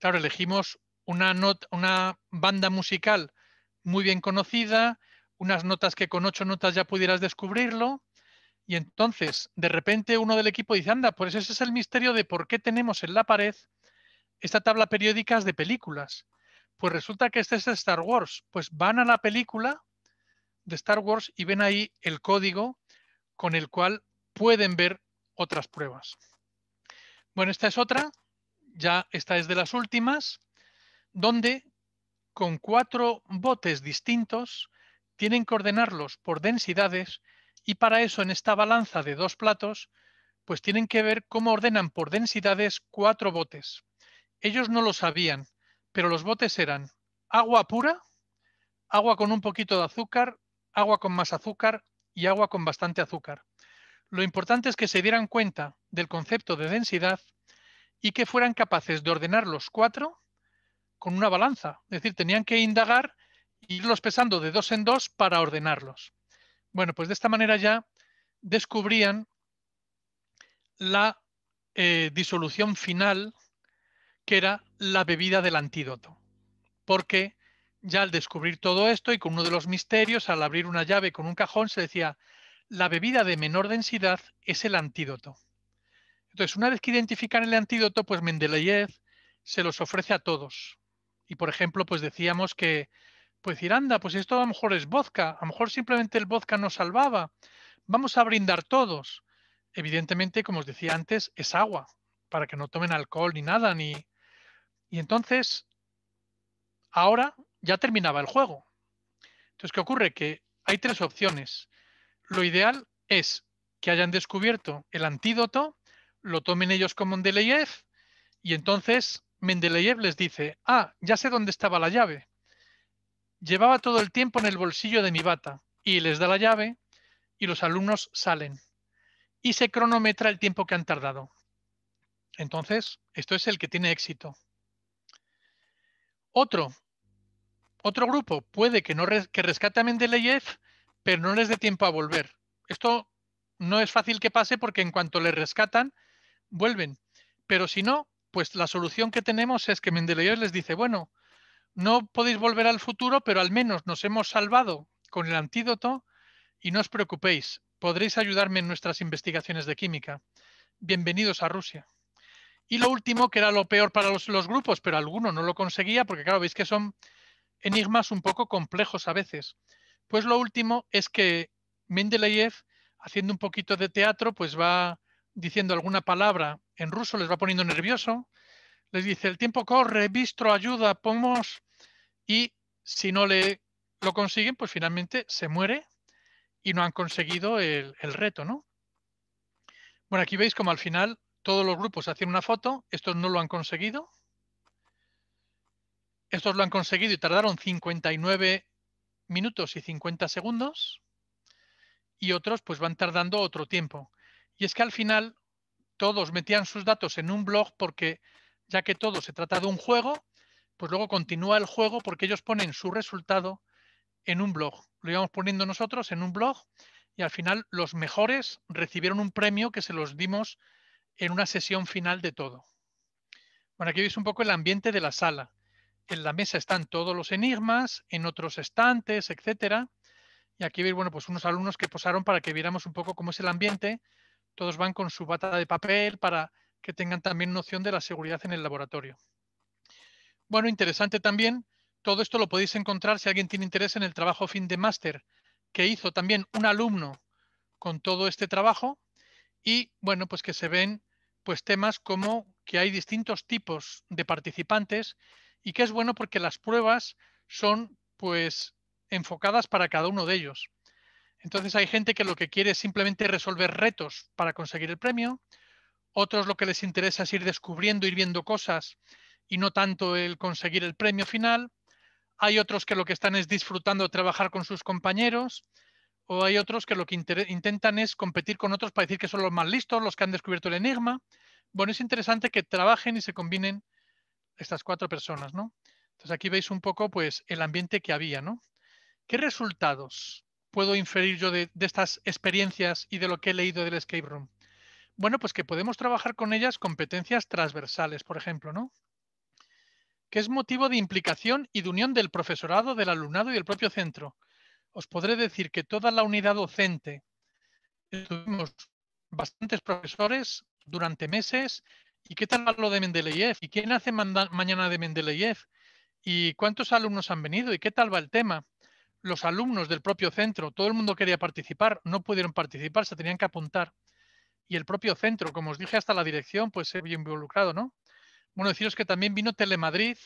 Claro, elegimos una, una banda musical muy bien conocida, unas notas que con ocho notas ya pudieras descubrirlo. Y entonces, de repente, uno del equipo dice, anda, pues ese es el misterio de por qué tenemos en la pared esta tabla periódica de películas. Pues resulta que este es Star Wars. Pues van a la película de Star Wars y ven ahí el código con el cual pueden ver otras pruebas. Bueno, esta es otra, ya esta es de las últimas, donde con cuatro botes distintos tienen que ordenarlos por densidades y para eso en esta balanza de dos platos, pues tienen que ver cómo ordenan por densidades cuatro botes. Ellos no lo sabían, pero los botes eran agua pura, agua con un poquito de azúcar, agua con más azúcar y agua con bastante azúcar. Lo importante es que se dieran cuenta del concepto de densidad y que fueran capaces de ordenar los cuatro con una balanza. Es decir, tenían que indagar irlos pesando de dos en dos para ordenarlos. Bueno, pues de esta manera ya descubrían la eh, disolución final, que era la bebida del antídoto. Porque ya al descubrir todo esto y con uno de los misterios, al abrir una llave con un cajón, se decía, la bebida de menor densidad es el antídoto. Entonces, una vez que identifican el antídoto, pues Mendeleev se los ofrece a todos. Y, por ejemplo, pues decíamos que pues decir, anda, pues esto a lo mejor es vodka, a lo mejor simplemente el vodka nos salvaba. Vamos a brindar todos. Evidentemente, como os decía antes, es agua, para que no tomen alcohol ni nada, ni. Y entonces, ahora ya terminaba el juego. Entonces, ¿qué ocurre? Que hay tres opciones. Lo ideal es que hayan descubierto el antídoto, lo tomen ellos con Mendeleev, y entonces Mendeleev les dice, ah, ya sé dónde estaba la llave. Llevaba todo el tiempo en el bolsillo de mi bata y les da la llave y los alumnos salen y se cronometra el tiempo que han tardado. Entonces, esto es el que tiene éxito. Otro, otro grupo puede que, no que rescate a Mendeleev, pero no les dé tiempo a volver. Esto no es fácil que pase porque en cuanto le rescatan, vuelven. Pero si no, pues la solución que tenemos es que Mendeleev les dice, bueno, no podéis volver al futuro, pero al menos nos hemos salvado con el antídoto y no os preocupéis, podréis ayudarme en nuestras investigaciones de química. Bienvenidos a Rusia. Y lo último, que era lo peor para los, grupos, pero alguno no lo conseguía, porque claro, veis que son enigmas un poco complejos a veces. Pues lo último es que Mendeleev, haciendo un poquito de teatro, pues va diciendo alguna palabra en ruso, les va poniendo nervioso, les dice, el tiempo corre, Bistro, ayuda, pomos, y si no le, lo consiguen, pues finalmente se muere y no han conseguido el, reto, ¿no? Bueno, aquí veis como al final todos los grupos hacían una foto, estos no lo han conseguido, estos lo han conseguido y tardaron 59 minutos y 50 segundos y otros pues van tardando otro tiempo. Y es que al final todos metían sus datos en un blog porque ya que todo se trata de un juego, pues luego continúa el juego porque ellos ponen su resultado en un blog. Lo íbamos poniendo nosotros en un blog y al final los mejores recibieron un premio que se los dimos en una sesión final de todo. Bueno, aquí veis un poco el ambiente de la sala. En la mesa están todos los enigmas, en otros estantes, etcétera. Y aquí veis, bueno, pues unos alumnos que posaron para que viéramos un poco cómo es el ambiente. Todos van con su bata de papel para que tengan también noción de la seguridad en el laboratorio. Bueno, interesante también, todo esto lo podéis encontrar si alguien tiene interés en el trabajo fin de máster que hizo también un alumno con todo este trabajo y bueno, pues que se ven pues temas como que hay distintos tipos de participantes y que es bueno porque las pruebas son pues enfocadas para cada uno de ellos. Entonces hay gente que lo que quiere es simplemente resolver retos para conseguir el premio, otros lo que les interesa es ir descubriendo, ir viendo cosas y no tanto el conseguir el premio final. Hay otros que lo que están es disfrutando trabajar con sus compañeros o hay otros que lo que intentan es competir con otros para decir que son los más listos, los que han descubierto el enigma. Bueno, es interesante que trabajen y se combinen estas cuatro personas, ¿no? Entonces aquí veis un poco pues el ambiente que había, ¿no? ¿Qué resultados puedo inferir yo de estas experiencias y de lo que he leído del escape room? Bueno, pues que podemos trabajar con ellas competencias transversales, por ejemplo, ¿no? que es motivo de implicación y de unión del profesorado, del alumnado y del propio centro. Os podré decir que toda la unidad docente, tuvimos bastantes profesores durante meses, ¿y qué tal lo de Mendeleev? ¿Y quién hace mañana de Mendeleev? ¿Y cuántos alumnos han venido? ¿Y qué tal va el tema? Los alumnos del propio centro, todo el mundo quería participar, no pudieron participar, se tenían que apuntar. Y el propio centro, como os dije, hasta la dirección, pues se vio involucrado, ¿no? Bueno, deciros que también vino Telemadrid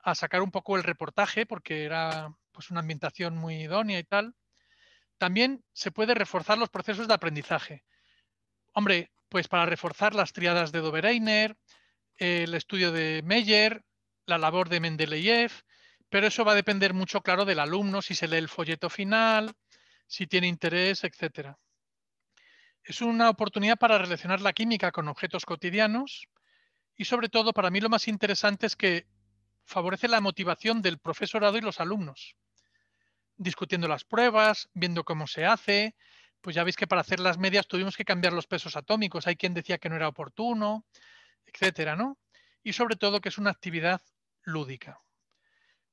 a sacar un poco el reportaje porque era pues una ambientación muy idónea y tal. También se puede reforzar los procesos de aprendizaje. Hombre, pues para reforzar las triadas de Dobereiner, el estudio de Meyer, la labor de Mendeleev, pero eso va a depender mucho, claro, del alumno, si se lee el folleto final, si tiene interés, etc. Es una oportunidad para relacionar la química con objetos cotidianos y sobre todo, para mí lo más interesante es que favorece la motivación del profesorado y los alumnos, discutiendo las pruebas, viendo cómo se hace. Pues ya veis que para hacer las medias tuvimos que cambiar los pesos atómicos. Hay quien decía que no era oportuno, etcétera, ¿no? Y sobre todo que es una actividad lúdica.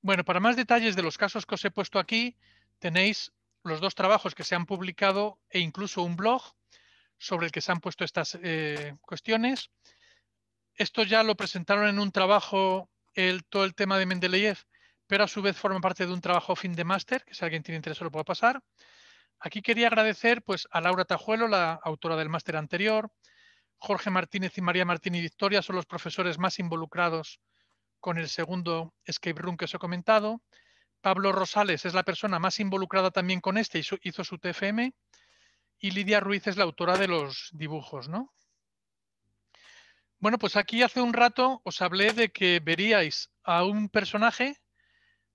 Bueno, para más detalles de los casos que os he puesto aquí, tenéis los dos trabajos que se han publicado e incluso un blog sobre el que se han puesto estas eh, cuestiones esto ya lo presentaron en un trabajo, el, todo el tema de Mendeleev, pero a su vez forma parte de un trabajo fin de máster, que si alguien tiene interés lo puede pasar. Aquí quería agradecer pues, a Laura Tajuelo, la autora del máster anterior, Jorge Martínez y María Martín y Victoria son los profesores más involucrados con el segundo escape room que os he comentado. Pablo Rosales es la persona más involucrada también con este y hizo su TFM. Y Lidia Ruiz es la autora de los dibujos, ¿no? Bueno, pues aquí hace un rato os hablé de que veríais a un personaje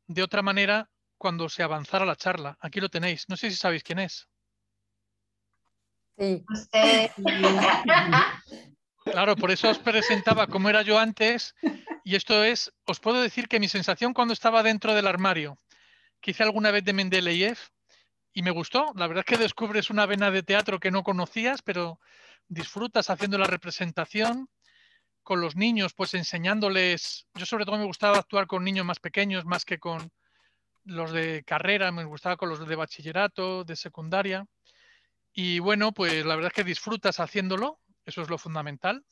de otra manera cuando se avanzara la charla. Aquí lo tenéis. No sé si sabéis quién es. Sí. Claro, por eso os presentaba cómo era yo antes. Y esto es, os puedo decir que mi sensación cuando estaba dentro del armario, que hice alguna vez de Mendeleev, y me gustó. La verdad es que descubres una vena de teatro que no conocías, pero disfrutas haciendo la representación con los niños, pues enseñándoles, yo sobre todo me gustaba actuar con niños más pequeños más que con los de carrera, me gustaba con los de bachillerato, de secundaria. Y bueno, pues la verdad es que disfrutas haciéndolo, eso es lo fundamental.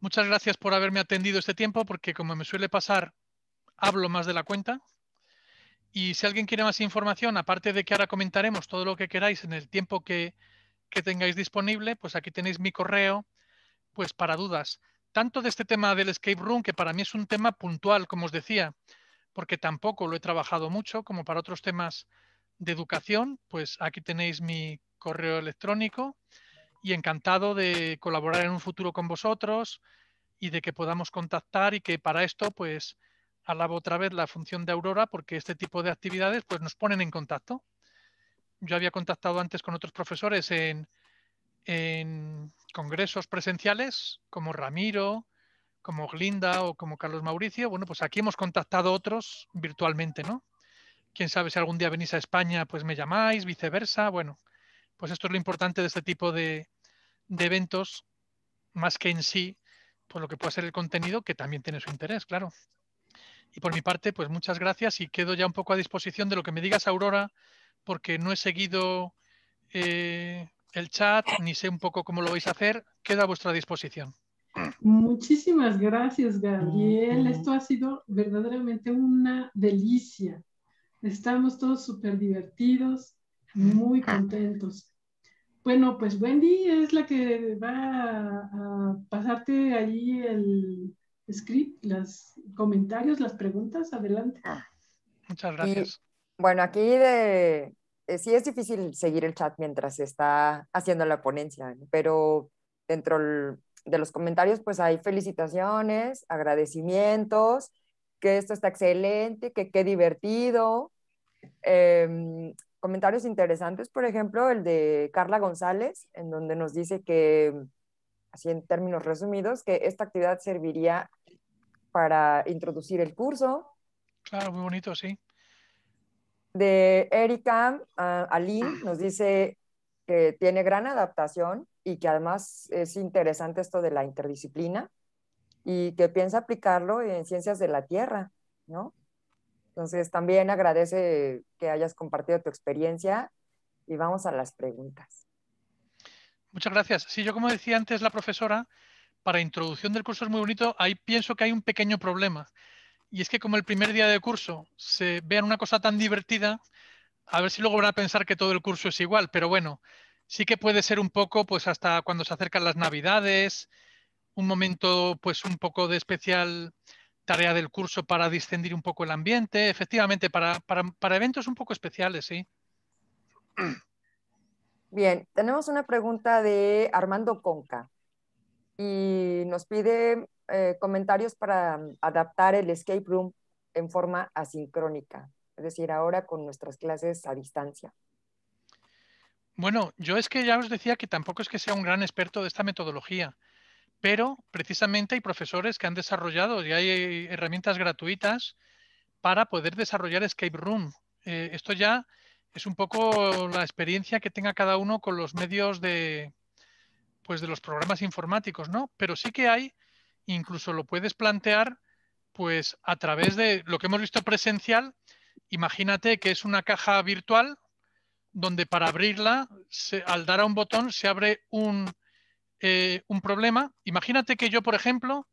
Muchas gracias por haberme atendido este tiempo porque como me suele pasar, hablo más de la cuenta. Y si alguien quiere más información, aparte de que ahora comentaremos todo lo que queráis en el tiempo que, que tengáis disponible, pues aquí tenéis mi correo, pues para dudas, tanto de este tema del escape room, que para mí es un tema puntual, como os decía, porque tampoco lo he trabajado mucho, como para otros temas de educación, pues aquí tenéis mi correo electrónico y encantado de colaborar en un futuro con vosotros y de que podamos contactar y que para esto pues alabo otra vez la función de Aurora porque este tipo de actividades pues nos ponen en contacto. Yo había contactado antes con otros profesores en, en congresos presenciales como Ramiro, como Glinda o como Carlos Mauricio, bueno, pues aquí hemos contactado otros virtualmente, ¿no? Quién sabe si algún día venís a España, pues me llamáis, viceversa, bueno, pues esto es lo importante de este tipo de, eventos, más que en sí, por pues lo que puede ser el contenido, que también tiene su interés, claro. Y por mi parte, pues muchas gracias y quedo ya un poco a disposición de lo que me digas, Aurora, porque no he seguido eh, el chat, ni sé un poco cómo lo vais a hacer, queda a vuestra disposición. Muchísimas gracias, Gabriel. Esto ha sido verdaderamente una delicia. Estamos todos súper divertidos, muy ah. contentos. Bueno, pues Wendy es la que va a, pasarte ahí el script, los comentarios, las preguntas. Adelante. Ah. Muchas gracias. bueno, aquí de, eh, sí es difícil seguir el chat mientras se está haciendo la ponencia, pero dentro de los comentarios pues hay felicitaciones, agradecimientos, que esto está excelente, que qué divertido. Em, comentarios interesantes, por ejemplo, el de Carla González, en donde nos dice que, así en términos resumidos, que esta actividad serviría para introducir el curso. Claro, muy bonito, sí. De Erika ah, Aline ah. nos dice que tiene gran adaptación y que además es interesante esto de la interdisciplina y que piensa aplicarlo en ciencias de la tierra, ¿no? Entonces también agradece que hayas compartido tu experiencia y vamos a las preguntas. Muchas gracias. Sí, yo como decía antes la profesora, para introducción del curso es muy bonito, ahí pienso que hay un pequeño problema y es que como el primer día de curso se vean una cosa tan divertida, a ver si luego van a pensar que todo el curso es igual, pero bueno, sí que puede ser un poco, pues hasta cuando se acercan las navidades, un momento, pues un poco de especial tarea del curso para distendir un poco el ambiente, efectivamente, para, para, para eventos un poco especiales, sí. Bien, tenemos una pregunta de Armando Conca y nos pide eh, comentarios para mm, adaptar el escape room en forma asincrónica, es decir, ahora con nuestras clases a distancia. Bueno, yo es que ya os decía que tampoco es que sea un gran experto de esta metodología, pero precisamente hay profesores que han desarrollado y hay herramientas gratuitas para poder desarrollar escape room. Eh, esto ya es un poco la experiencia que tenga cada uno con los medios de, pues de los programas informáticos, ¿no? Pero sí que hay, incluso lo puedes plantear, pues a través de lo que hemos visto presencial, imagínate que es una caja virtual donde para abrirla, se, al dar a un botón, se abre un, eh, un problema. Imagínate que yo, por ejemplo,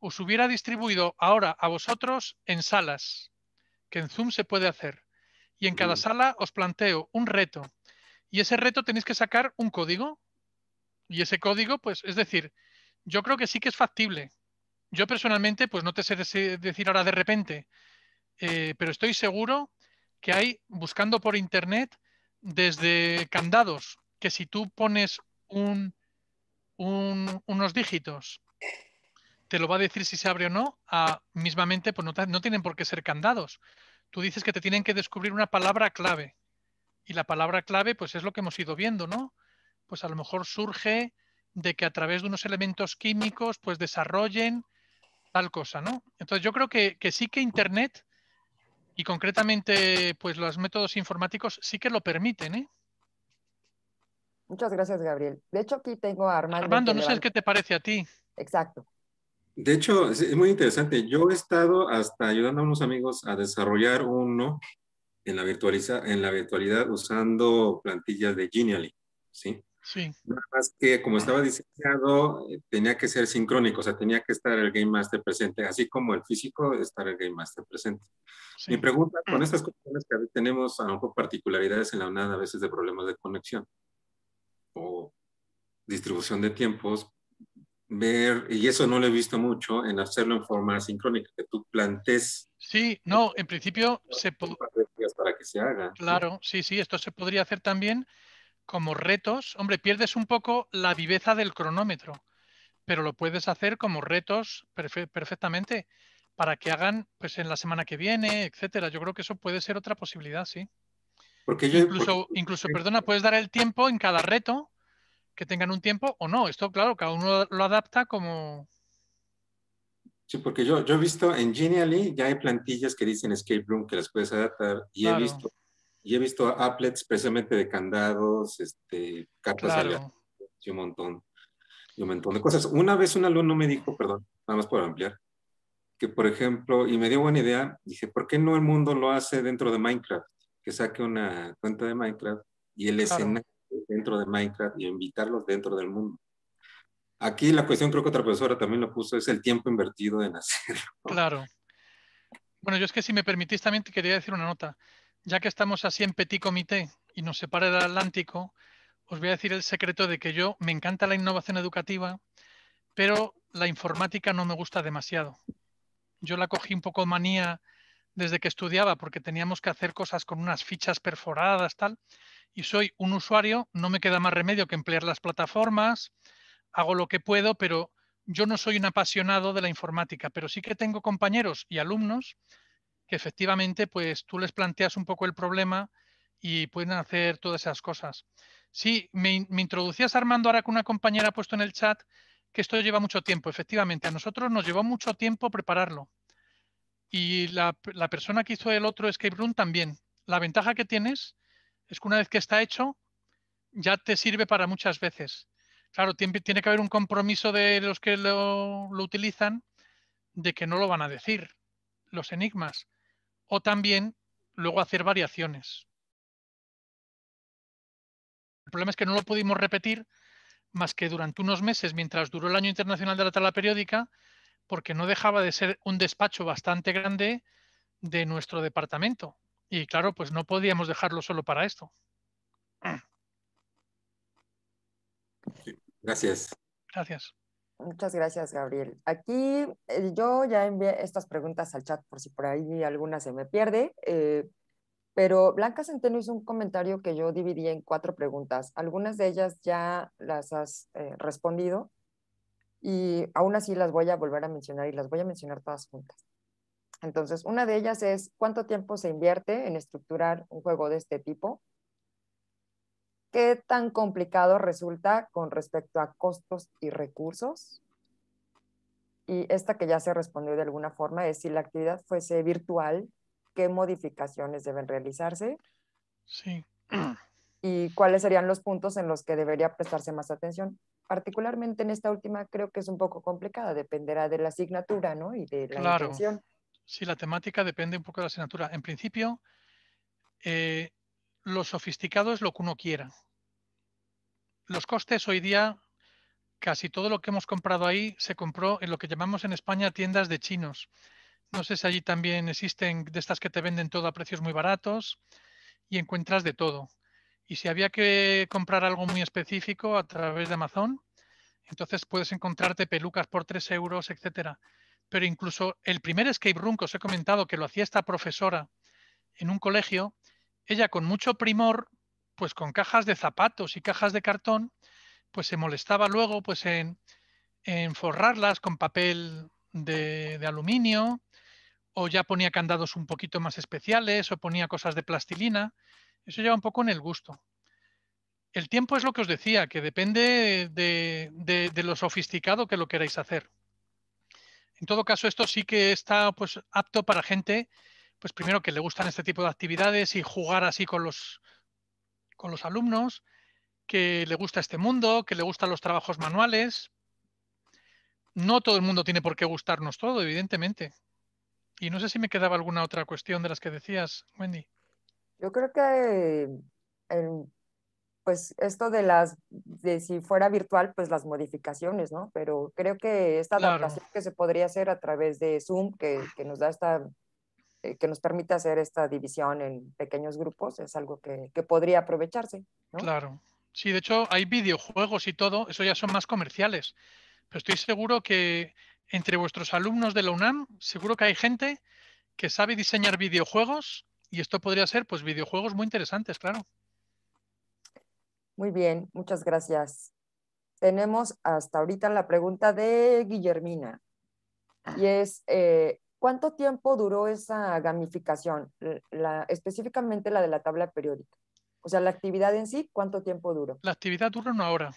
os hubiera distribuido ahora a vosotros en salas, que en Zoom se puede hacer. Y en cada mm. sala os planteo un reto. Y ese reto tenéis que sacar un código, y ese código, pues, es decir, yo creo que sí que es factible. Yo personalmente, pues no te sé decir ahora de repente, eh, pero estoy seguro que hay, buscando por internet, desde candados, que si tú pones un, unos dígitos, te lo va a decir si se abre o no, a, mismamente, pues no tienen por qué ser candados. Tú dices que te tienen que descubrir una palabra clave. Y la palabra clave, pues es lo que hemos ido viendo, ¿no? pues a lo mejor surge de que a través de unos elementos químicos pues desarrollen tal cosa, ¿no? Entonces yo creo que, sí que Internet y concretamente pues los métodos informáticos sí que lo permiten, ¿eh? Muchas gracias, Gabriel. De hecho, aquí tengo a Armando. Armando, no sé qué te parece a ti. Exacto. De hecho, es muy interesante. Yo he estado hasta ayudando a unos amigos a desarrollar uno en la, virtualiza, en la virtualidad usando plantillas de Genially, ¿sí? Nada más que como estaba diseñado, eh, tenía que ser sincrónico, o sea, tenía que estar el Game Master presente, así como el físico, estar el Game Master presente. Mi pregunta, con mm. estas cuestiones que tenemos a lo mejor particularidades en la UNAD a veces de problemas de conexión o distribución de tiempos, ver, y eso no lo he visto mucho, en hacerlo en forma sincrónica, que tú plantes. Sí, no, en principio se Para que se haga. Claro, sí, sí, esto se podría hacer también como retos, hombre, pierdes un poco la viveza del cronómetro, pero lo puedes hacer como retos perfectamente para que hagan pues en la semana que viene, etcétera. Yo creo que eso puede ser otra posibilidad, sí. Porque yo, incluso, incluso, perdona, puedes dar el tiempo en cada reto, que tengan un tiempo o no. Esto, claro, cada uno lo adapta como. Sí, porque yo, yo he visto en Genially ya hay plantillas que dicen escape room que las puedes adaptar y he visto y he visto applets precisamente de candados, este, cartas claro. y un montón, montón de cosas. Una vez un alumno me dijo, perdón, nada más por ampliar, que por ejemplo, y me dio buena idea, dije, ¿por qué no el mundo lo hace dentro de Minecraft? Que saque una cuenta de Minecraft y el escenario dentro de Minecraft y invitarlos dentro del mundo. Aquí la cuestión, creo que otra profesora también lo puso, es el tiempo invertido en hacerlo. Claro. Bueno, yo es que si me permitís también te quería decir una nota ya que estamos así en petit comité y nos separa del Atlántico, os voy a decir el secreto de que yo me encanta la innovación educativa, pero la informática no me gusta demasiado. Yo la cogí un poco manía desde que estudiaba porque teníamos que hacer cosas con unas fichas perforadas, tal, y soy un usuario, no me queda más remedio que emplear las plataformas, hago lo que puedo, pero yo no soy un apasionado de la informática, pero sí que tengo compañeros y alumnos que efectivamente pues tú les planteas un poco el problema y pueden hacer todas esas cosas. Sí, me, introducías Armando ahora con una compañera puesto en el chat que esto lleva mucho tiempo. Efectivamente, a nosotros nos llevó mucho tiempo prepararlo. Y la, persona que hizo el otro escape room también. La ventaja que tienes es que una vez que está hecho, ya te sirve para muchas veces. Claro, tiene, tiene que haber un compromiso de los que lo utilizan de que no lo van a decir los enigmas o también luego hacer variaciones. El problema es que no lo pudimos repetir más que durante unos meses mientras duró el año internacional de la tala periódica, porque no dejaba de ser un despacho bastante grande de nuestro departamento. Y claro, pues no podíamos dejarlo solo para esto. Gracias. Gracias. Muchas gracias, Gabriel. Aquí eh, yo ya envié estas preguntas al chat por si por ahí alguna se me pierde, eh, pero Blanca Centeno hizo un comentario que yo dividí en cuatro preguntas. Algunas de ellas ya las has eh, respondido y aún así las voy a volver a mencionar y las voy a mencionar todas juntas. Entonces, una de ellas es cuánto tiempo se invierte en estructurar un juego de este tipo ¿qué tan complicado resulta con respecto a costos y recursos? Y esta que ya se respondió de alguna forma es si la actividad fuese virtual, ¿qué modificaciones deben realizarse? Sí. ¿Y cuáles serían los puntos en los que debería prestarse más atención? Particularmente en esta última creo que es un poco complicada, dependerá de la asignatura, ¿no? Y de la claro. Sí, la temática depende un poco de la asignatura. En principio, eh, lo sofisticado es lo que uno quiera. Los costes hoy día, casi todo lo que hemos comprado ahí se compró en lo que llamamos en España tiendas de chinos. No sé si allí también existen de estas que te venden todo a precios muy baratos y encuentras de todo. Y si había que comprar algo muy específico a través de Amazon, entonces puedes encontrarte pelucas por 3 euros, etcétera. Pero incluso el primer escape room que os he comentado que lo hacía esta profesora en un colegio, ella con mucho primor, pues con cajas de zapatos y cajas de cartón, pues se molestaba luego pues en, forrarlas con papel de, aluminio, o ya ponía candados un poquito más especiales, o ponía cosas de plastilina. Eso lleva un poco en el gusto. El tiempo es lo que os decía, que depende de, de lo sofisticado que lo queráis hacer. En todo caso, esto sí que está pues, apto para gente pues primero que le gustan este tipo de actividades y jugar así con los, con los alumnos, que le gusta este mundo, que le gustan los trabajos manuales. No todo el mundo tiene por qué gustarnos todo, evidentemente. Y no sé si me quedaba alguna otra cuestión de las que decías, Wendy. Yo creo que pues esto de las, de si fuera virtual, pues las modificaciones, ¿no? Pero creo que esta adaptación que se podría hacer a través de Zoom, que nos da esta eh, que nos permite hacer esta división en pequeños grupos es algo que, podría aprovecharse. Claro. Sí, de hecho hay videojuegos y todo, eso ya son más comerciales. Pero estoy seguro que entre vuestros alumnos de la UNAM, seguro que hay gente que sabe diseñar videojuegos y esto podría ser pues videojuegos muy interesantes, claro. Muy bien, muchas gracias. Tenemos hasta ahorita la pregunta de Guillermina y es, eh, ¿Cuánto tiempo duró esa gamificación, la, específicamente la de la tabla periódica? O sea, la actividad en sí, ¿cuánto tiempo duró? La actividad dura una hora.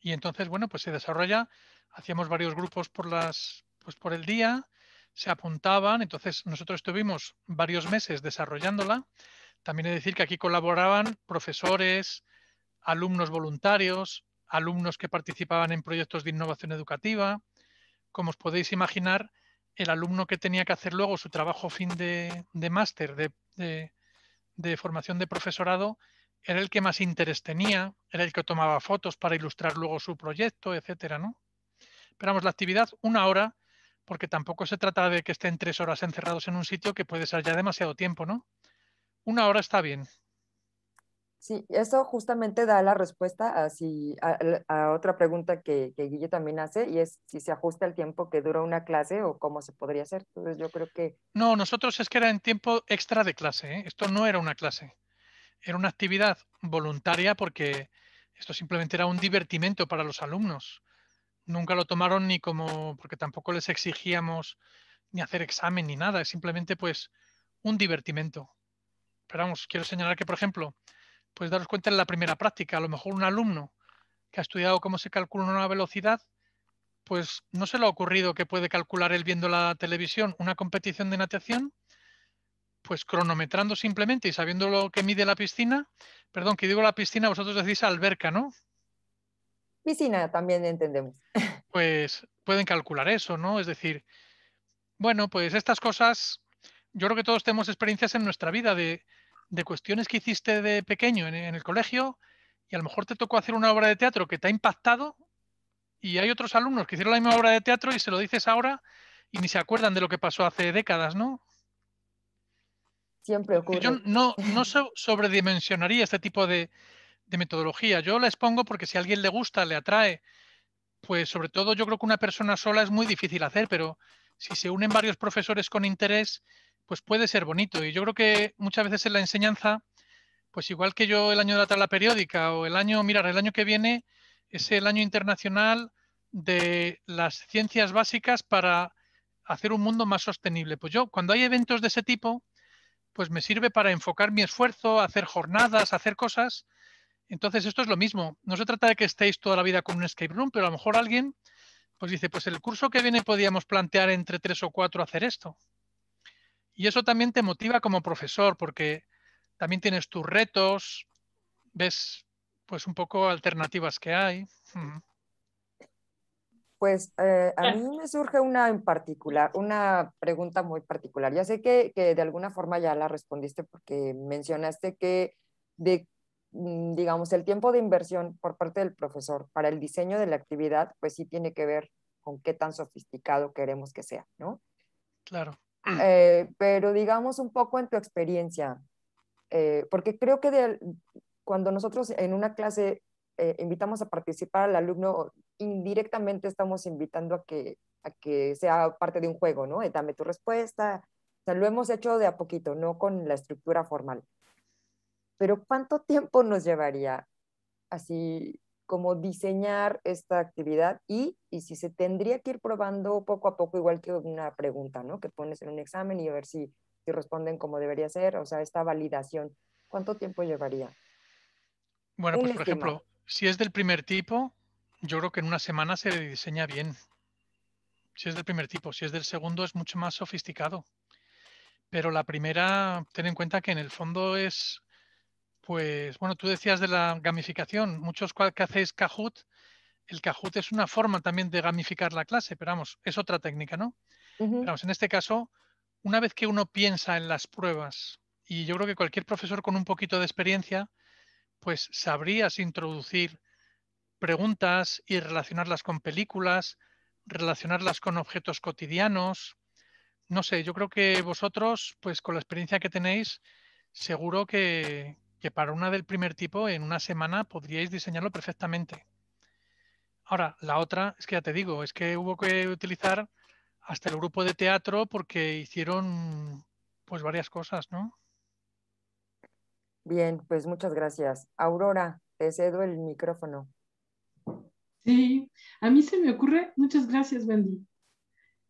Y entonces, bueno, pues se desarrolla, hacíamos varios grupos por, las, pues por el día, se apuntaban, entonces nosotros estuvimos varios meses desarrollándola. También he decir que aquí colaboraban profesores, alumnos voluntarios, alumnos que participaban en proyectos de innovación educativa. Como os podéis imaginar, el alumno que tenía que hacer luego su trabajo fin de, máster de, formación de profesorado era el que más interés tenía, era el que tomaba fotos para ilustrar luego su proyecto, etcétera, ¿no? Esperamos la actividad una hora, porque tampoco se trata de que estén tres horas encerrados en un sitio que puede ser ya demasiado tiempo, ¿no? Una hora está bien, Sí, eso justamente da la respuesta a, a, otra pregunta que, que, Guille también hace y es si se ajusta el tiempo que dura una clase o cómo se podría hacer. Entonces yo creo que... No, nosotros es que era en tiempo extra de clase. ¿eh? Esto no era una clase. Era una actividad voluntaria porque esto simplemente era un divertimento para los alumnos. Nunca lo tomaron ni como... porque tampoco les exigíamos ni hacer examen ni nada. Es simplemente pues un divertimento. Pero vamos, quiero señalar que, por ejemplo, pues daros cuenta en la primera práctica. A lo mejor un alumno que ha estudiado cómo se calcula una velocidad, pues no se le ha ocurrido que puede calcular él viendo la televisión una competición de natación, pues cronometrando simplemente y sabiendo lo que mide la piscina, perdón, que digo la piscina, vosotros decís alberca, ¿no? Piscina también entendemos. Pues pueden calcular eso, ¿no? Es decir, bueno, pues estas cosas, yo creo que todos tenemos experiencias en nuestra vida de, de cuestiones que hiciste de pequeño en, el colegio y a lo mejor te tocó hacer una obra de teatro que te ha impactado y hay otros alumnos que hicieron la misma obra de teatro y se lo dices ahora y ni se acuerdan de lo que pasó hace décadas, ¿no? Siempre ocurre. Yo no, no sobredimensionaría este tipo de, de, metodología. Yo la expongo porque si a alguien le gusta, le atrae, pues sobre todo yo creo que una persona sola es muy difícil hacer, pero si se unen varios profesores con interés, pues puede ser bonito. Y yo creo que muchas veces en la enseñanza, pues igual que yo el año de la tabla periódica o el año, mirar, el año que viene es el año internacional de las ciencias básicas para hacer un mundo más sostenible. Pues yo, cuando hay eventos de ese tipo, pues me sirve para enfocar mi esfuerzo, hacer jornadas, hacer cosas. Entonces esto es lo mismo. No se trata de que estéis toda la vida con un escape room, pero a lo mejor alguien pues dice, pues el curso que viene podríamos plantear entre tres o cuatro hacer esto. Y eso también te motiva como profesor, porque también tienes tus retos, ves pues un poco alternativas que hay. Pues eh, a eh. mí me surge una en particular, una pregunta muy particular. Ya sé que, de alguna forma ya la respondiste porque mencionaste que de mm, digamos, el tiempo de inversión por parte del profesor para el diseño de la actividad, pues sí tiene que ver con qué tan sofisticado queremos que sea, ¿no? Claro. Ah. Eh, pero digamos un poco en tu experiencia, eh, porque creo que cuando nosotros en una clase eh, invitamos a participar al alumno, indirectamente estamos invitando a que, a que sea parte de un juego, ¿no? dame tu respuesta. O sea, lo hemos hecho de a poquito, no con la estructura formal. Pero ¿cuánto tiempo nos llevaría así cómo diseñar esta actividad y, si se tendría que ir probando poco a poco, igual que una pregunta, ¿no? Que pones en un examen y a ver si, responden como debería ser, o sea, esta validación, ¿cuánto tiempo llevaría? Bueno, pues por ejemplo, si es del primer tipo, yo creo que en una semana se diseña bien. Si es del primer tipo, si es del segundo es mucho más sofisticado. Pero la primera, ten en cuenta que en el fondo es pues bueno, tú decías de la gamificación, muchos que hacéis Kahoot, el Kahoot es una forma también de gamificar la clase, pero vamos, es otra técnica, ¿no? en este caso, una vez que uno piensa en las pruebas, y yo creo que cualquier profesor con un poquito de experiencia, pues sabrías introducir preguntas y relacionarlas con películas, relacionarlas con objetos cotidianos. No sé, yo creo que vosotros, pues con la experiencia que tenéis, seguro que, que para una del primer tipo en una semana podríais diseñarlo perfectamente. Ahora, la otra, es que ya te digo, es que hubo que utilizar hasta el grupo de teatro porque hicieron pues varias cosas, ¿no? Bien, pues muchas gracias. Aurora, te cedo el micrófono. Sí, a mí se me ocurre, muchas gracias, Wendy,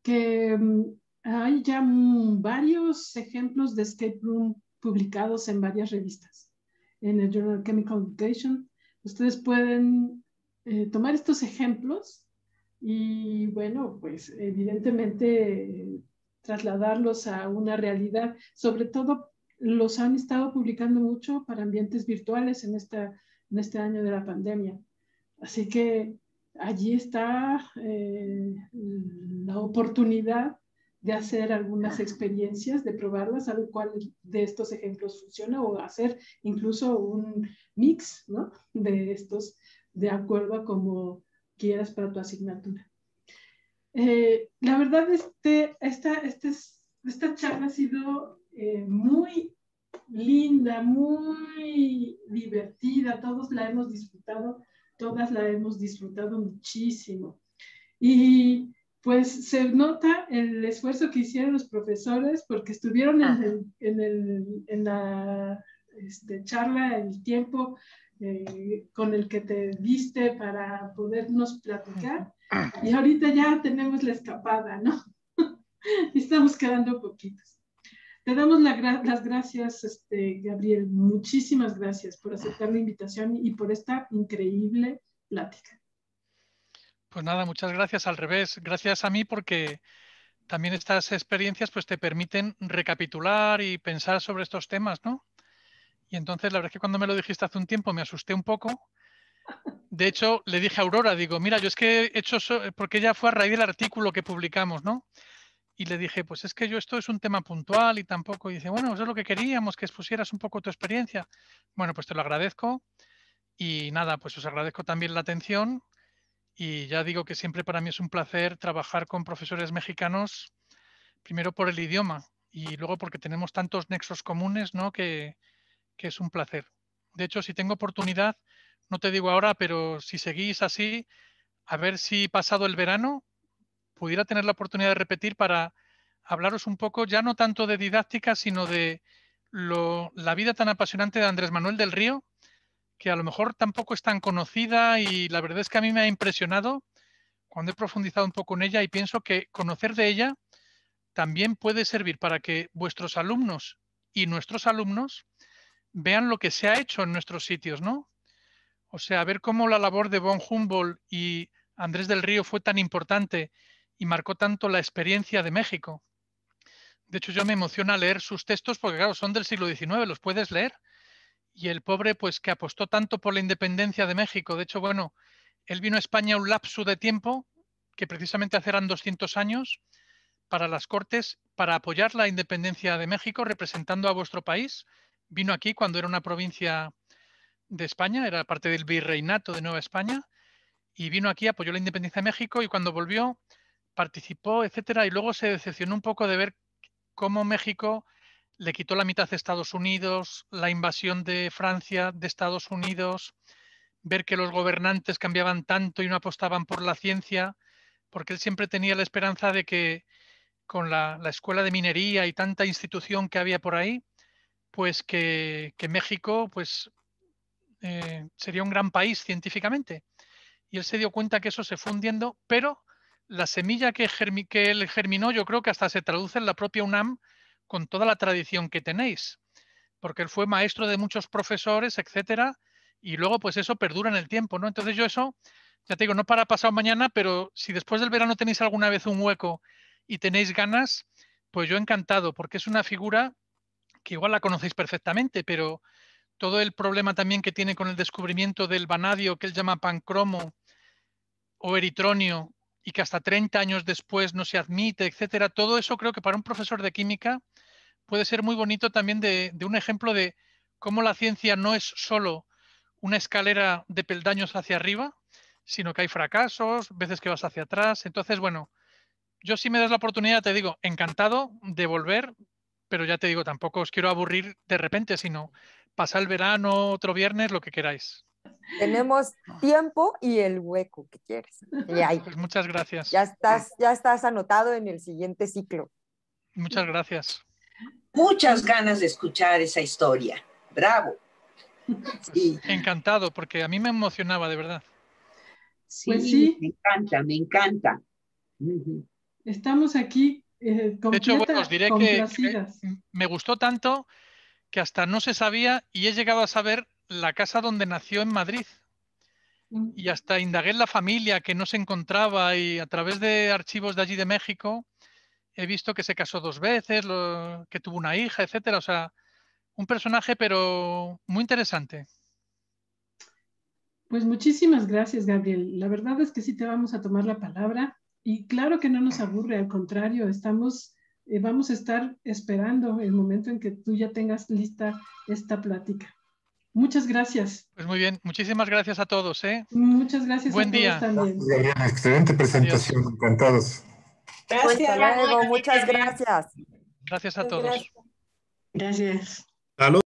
que mm, hay ya varios ejemplos de escape room publicados en varias revistas en el Journal of Chemical Education, Ustedes pueden eh, tomar estos ejemplos y, bueno, pues evidentemente trasladarlos a una realidad. Sobre todo los han estado publicando mucho para ambientes virtuales en, esta, en este año de la pandemia. Así que allí está eh, la oportunidad de hacer algunas experiencias, de probarlas, saber cuál de estos ejemplos funciona o hacer incluso un mix de estos de acuerdo a como quieras para tu asignatura. Eh, la verdad, este, esta, este esta charla ha sido eh, muy linda, muy divertida, todos la hemos disfrutado, todas la hemos disfrutado muchísimo. Y pues se nota el esfuerzo que hicieron los profesores porque estuvieron en, la este, charla el tiempo eh, con el que te diste para podernos platicar. Y ahorita ya tenemos la escapada, ¿no? Estamos quedando poquitos. Te damos las gracias, este, Gabriel. Muchísimas gracias por aceptar la invitación y por esta increíble plática. Pues nada, muchas gracias. Al revés, gracias a mí porque también estas experiencias pues te permiten recapitular y pensar sobre estos temas, ¿no? Y entonces la verdad es que cuando me lo dijiste hace un tiempo me asusté un poco. De hecho, le dije a Aurora, digo, mira, yo es que he hecho, eso porque ella fue a raíz del artículo que publicamos, ¿no? Y le dije, pues es que yo esto es un tema puntual y tampoco. Y dice, bueno, eso es lo que queríamos, que expusieras un poco tu experiencia. Bueno, pues te lo agradezco. Y nada, pues os agradezco también la atención y ya digo que siempre para mí es un placer trabajar con profesores mexicanos, primero por el idioma y luego porque tenemos tantos nexos comunes, ¿no? Que, es un placer. De hecho, si tengo oportunidad, no te digo ahora, pero si seguís así, a ver si pasado el verano pudiera tener la oportunidad de repetir para hablaros un poco, ya no tanto de didáctica, sino de la vida tan apasionante de Andrés Manuel del Río, que a lo mejor tampoco es tan conocida y la verdad es que a mí me ha impresionado cuando he profundizado un poco en ella y pienso que conocer de ella también puede servir para que vuestros alumnos y nuestros alumnos vean lo que se ha hecho en nuestros sitios, ¿no? O sea, ver cómo la labor de von Humboldt y Andrés del Río fue tan importante y marcó tanto la experiencia de México. De hecho, yo me emociona leer sus textos porque, claro, son del siglo XIX, los puedes leer y el pobre, pues que apostó tanto por la independencia de México. De hecho, bueno, él vino a España un lapso de tiempo, que precisamente hace eran 200 años, para las Cortes, para apoyar la independencia de México, representando a vuestro país. Vino aquí cuando era una provincia de España, era parte del virreinato de Nueva España, y vino aquí, apoyó la independencia de México y cuando volvió participó, etcétera, y luego se decepcionó un poco de ver cómo México le quitó la mitad de Estados Unidos, la invasión de Francia de Estados Unidos, ver que los gobernantes cambiaban tanto y no apostaban por la ciencia, porque él siempre tenía la esperanza de que con la, escuela de minería y tanta institución que había por ahí, pues que, México pues, eh, sería un gran país científicamente. Y él se dio cuenta que eso se fue hundiendo, pero la semilla que, que él germinó, yo creo que hasta se traduce en la propia UNAM, con toda la tradición que tenéis, porque él fue maestro de muchos profesores, etcétera, y luego pues eso perdura en el tiempo, ¿no? Entonces yo eso, ya te digo, no para pasado mañana, pero si después del verano tenéis alguna vez un hueco y tenéis ganas, pues yo encantado, porque es una figura que igual la conocéis perfectamente, pero todo el problema también que tiene con el descubrimiento del vanadio que él llama pancromo o eritronio y que hasta 30 años después no se admite, etcétera, todo eso creo que para un profesor de química puede ser muy bonito también de, un ejemplo de cómo la ciencia no es solo una escalera de peldaños hacia arriba, sino que hay fracasos, veces que vas hacia atrás. Entonces, bueno, yo si me das la oportunidad, te digo, encantado de volver, pero ya te digo, tampoco os quiero aburrir de repente, sino pasar el verano, otro viernes, lo que queráis. Tenemos tiempo y el hueco que quieres. Pues muchas gracias. Ya estás, ya estás anotado en el siguiente ciclo. Muchas gracias muchas ganas de escuchar esa historia. Bravo. Encantado, porque a mí me emocionaba, de verdad. Sí, pues me encanta, me encanta. Estamos aquí. Eh, de hecho, os diré que, me gustó tanto que hasta no se sabía y he llegado a saber la casa donde nació en Madrid. Mm. Y hasta indagué en la familia que no se encontraba y a través de archivos de allí de México he visto que se casó dos veces, que tuvo una hija, etcétera. O sea, un personaje, pero muy interesante. Pues muchísimas gracias, Gabriel. La verdad es que sí te vamos a tomar la palabra y claro que no nos aburre, al contrario, estamos, eh, vamos a estar esperando el momento en que tú ya tengas lista esta plática. Muchas gracias. Pues muy bien, muchísimas gracias a todos. ¿eh? Muchas gracias. Buen a día. Todos también. Excelente presentación, encantados. Pues gracias. muchas gracias. Gracias a todos. Gracias. Salud.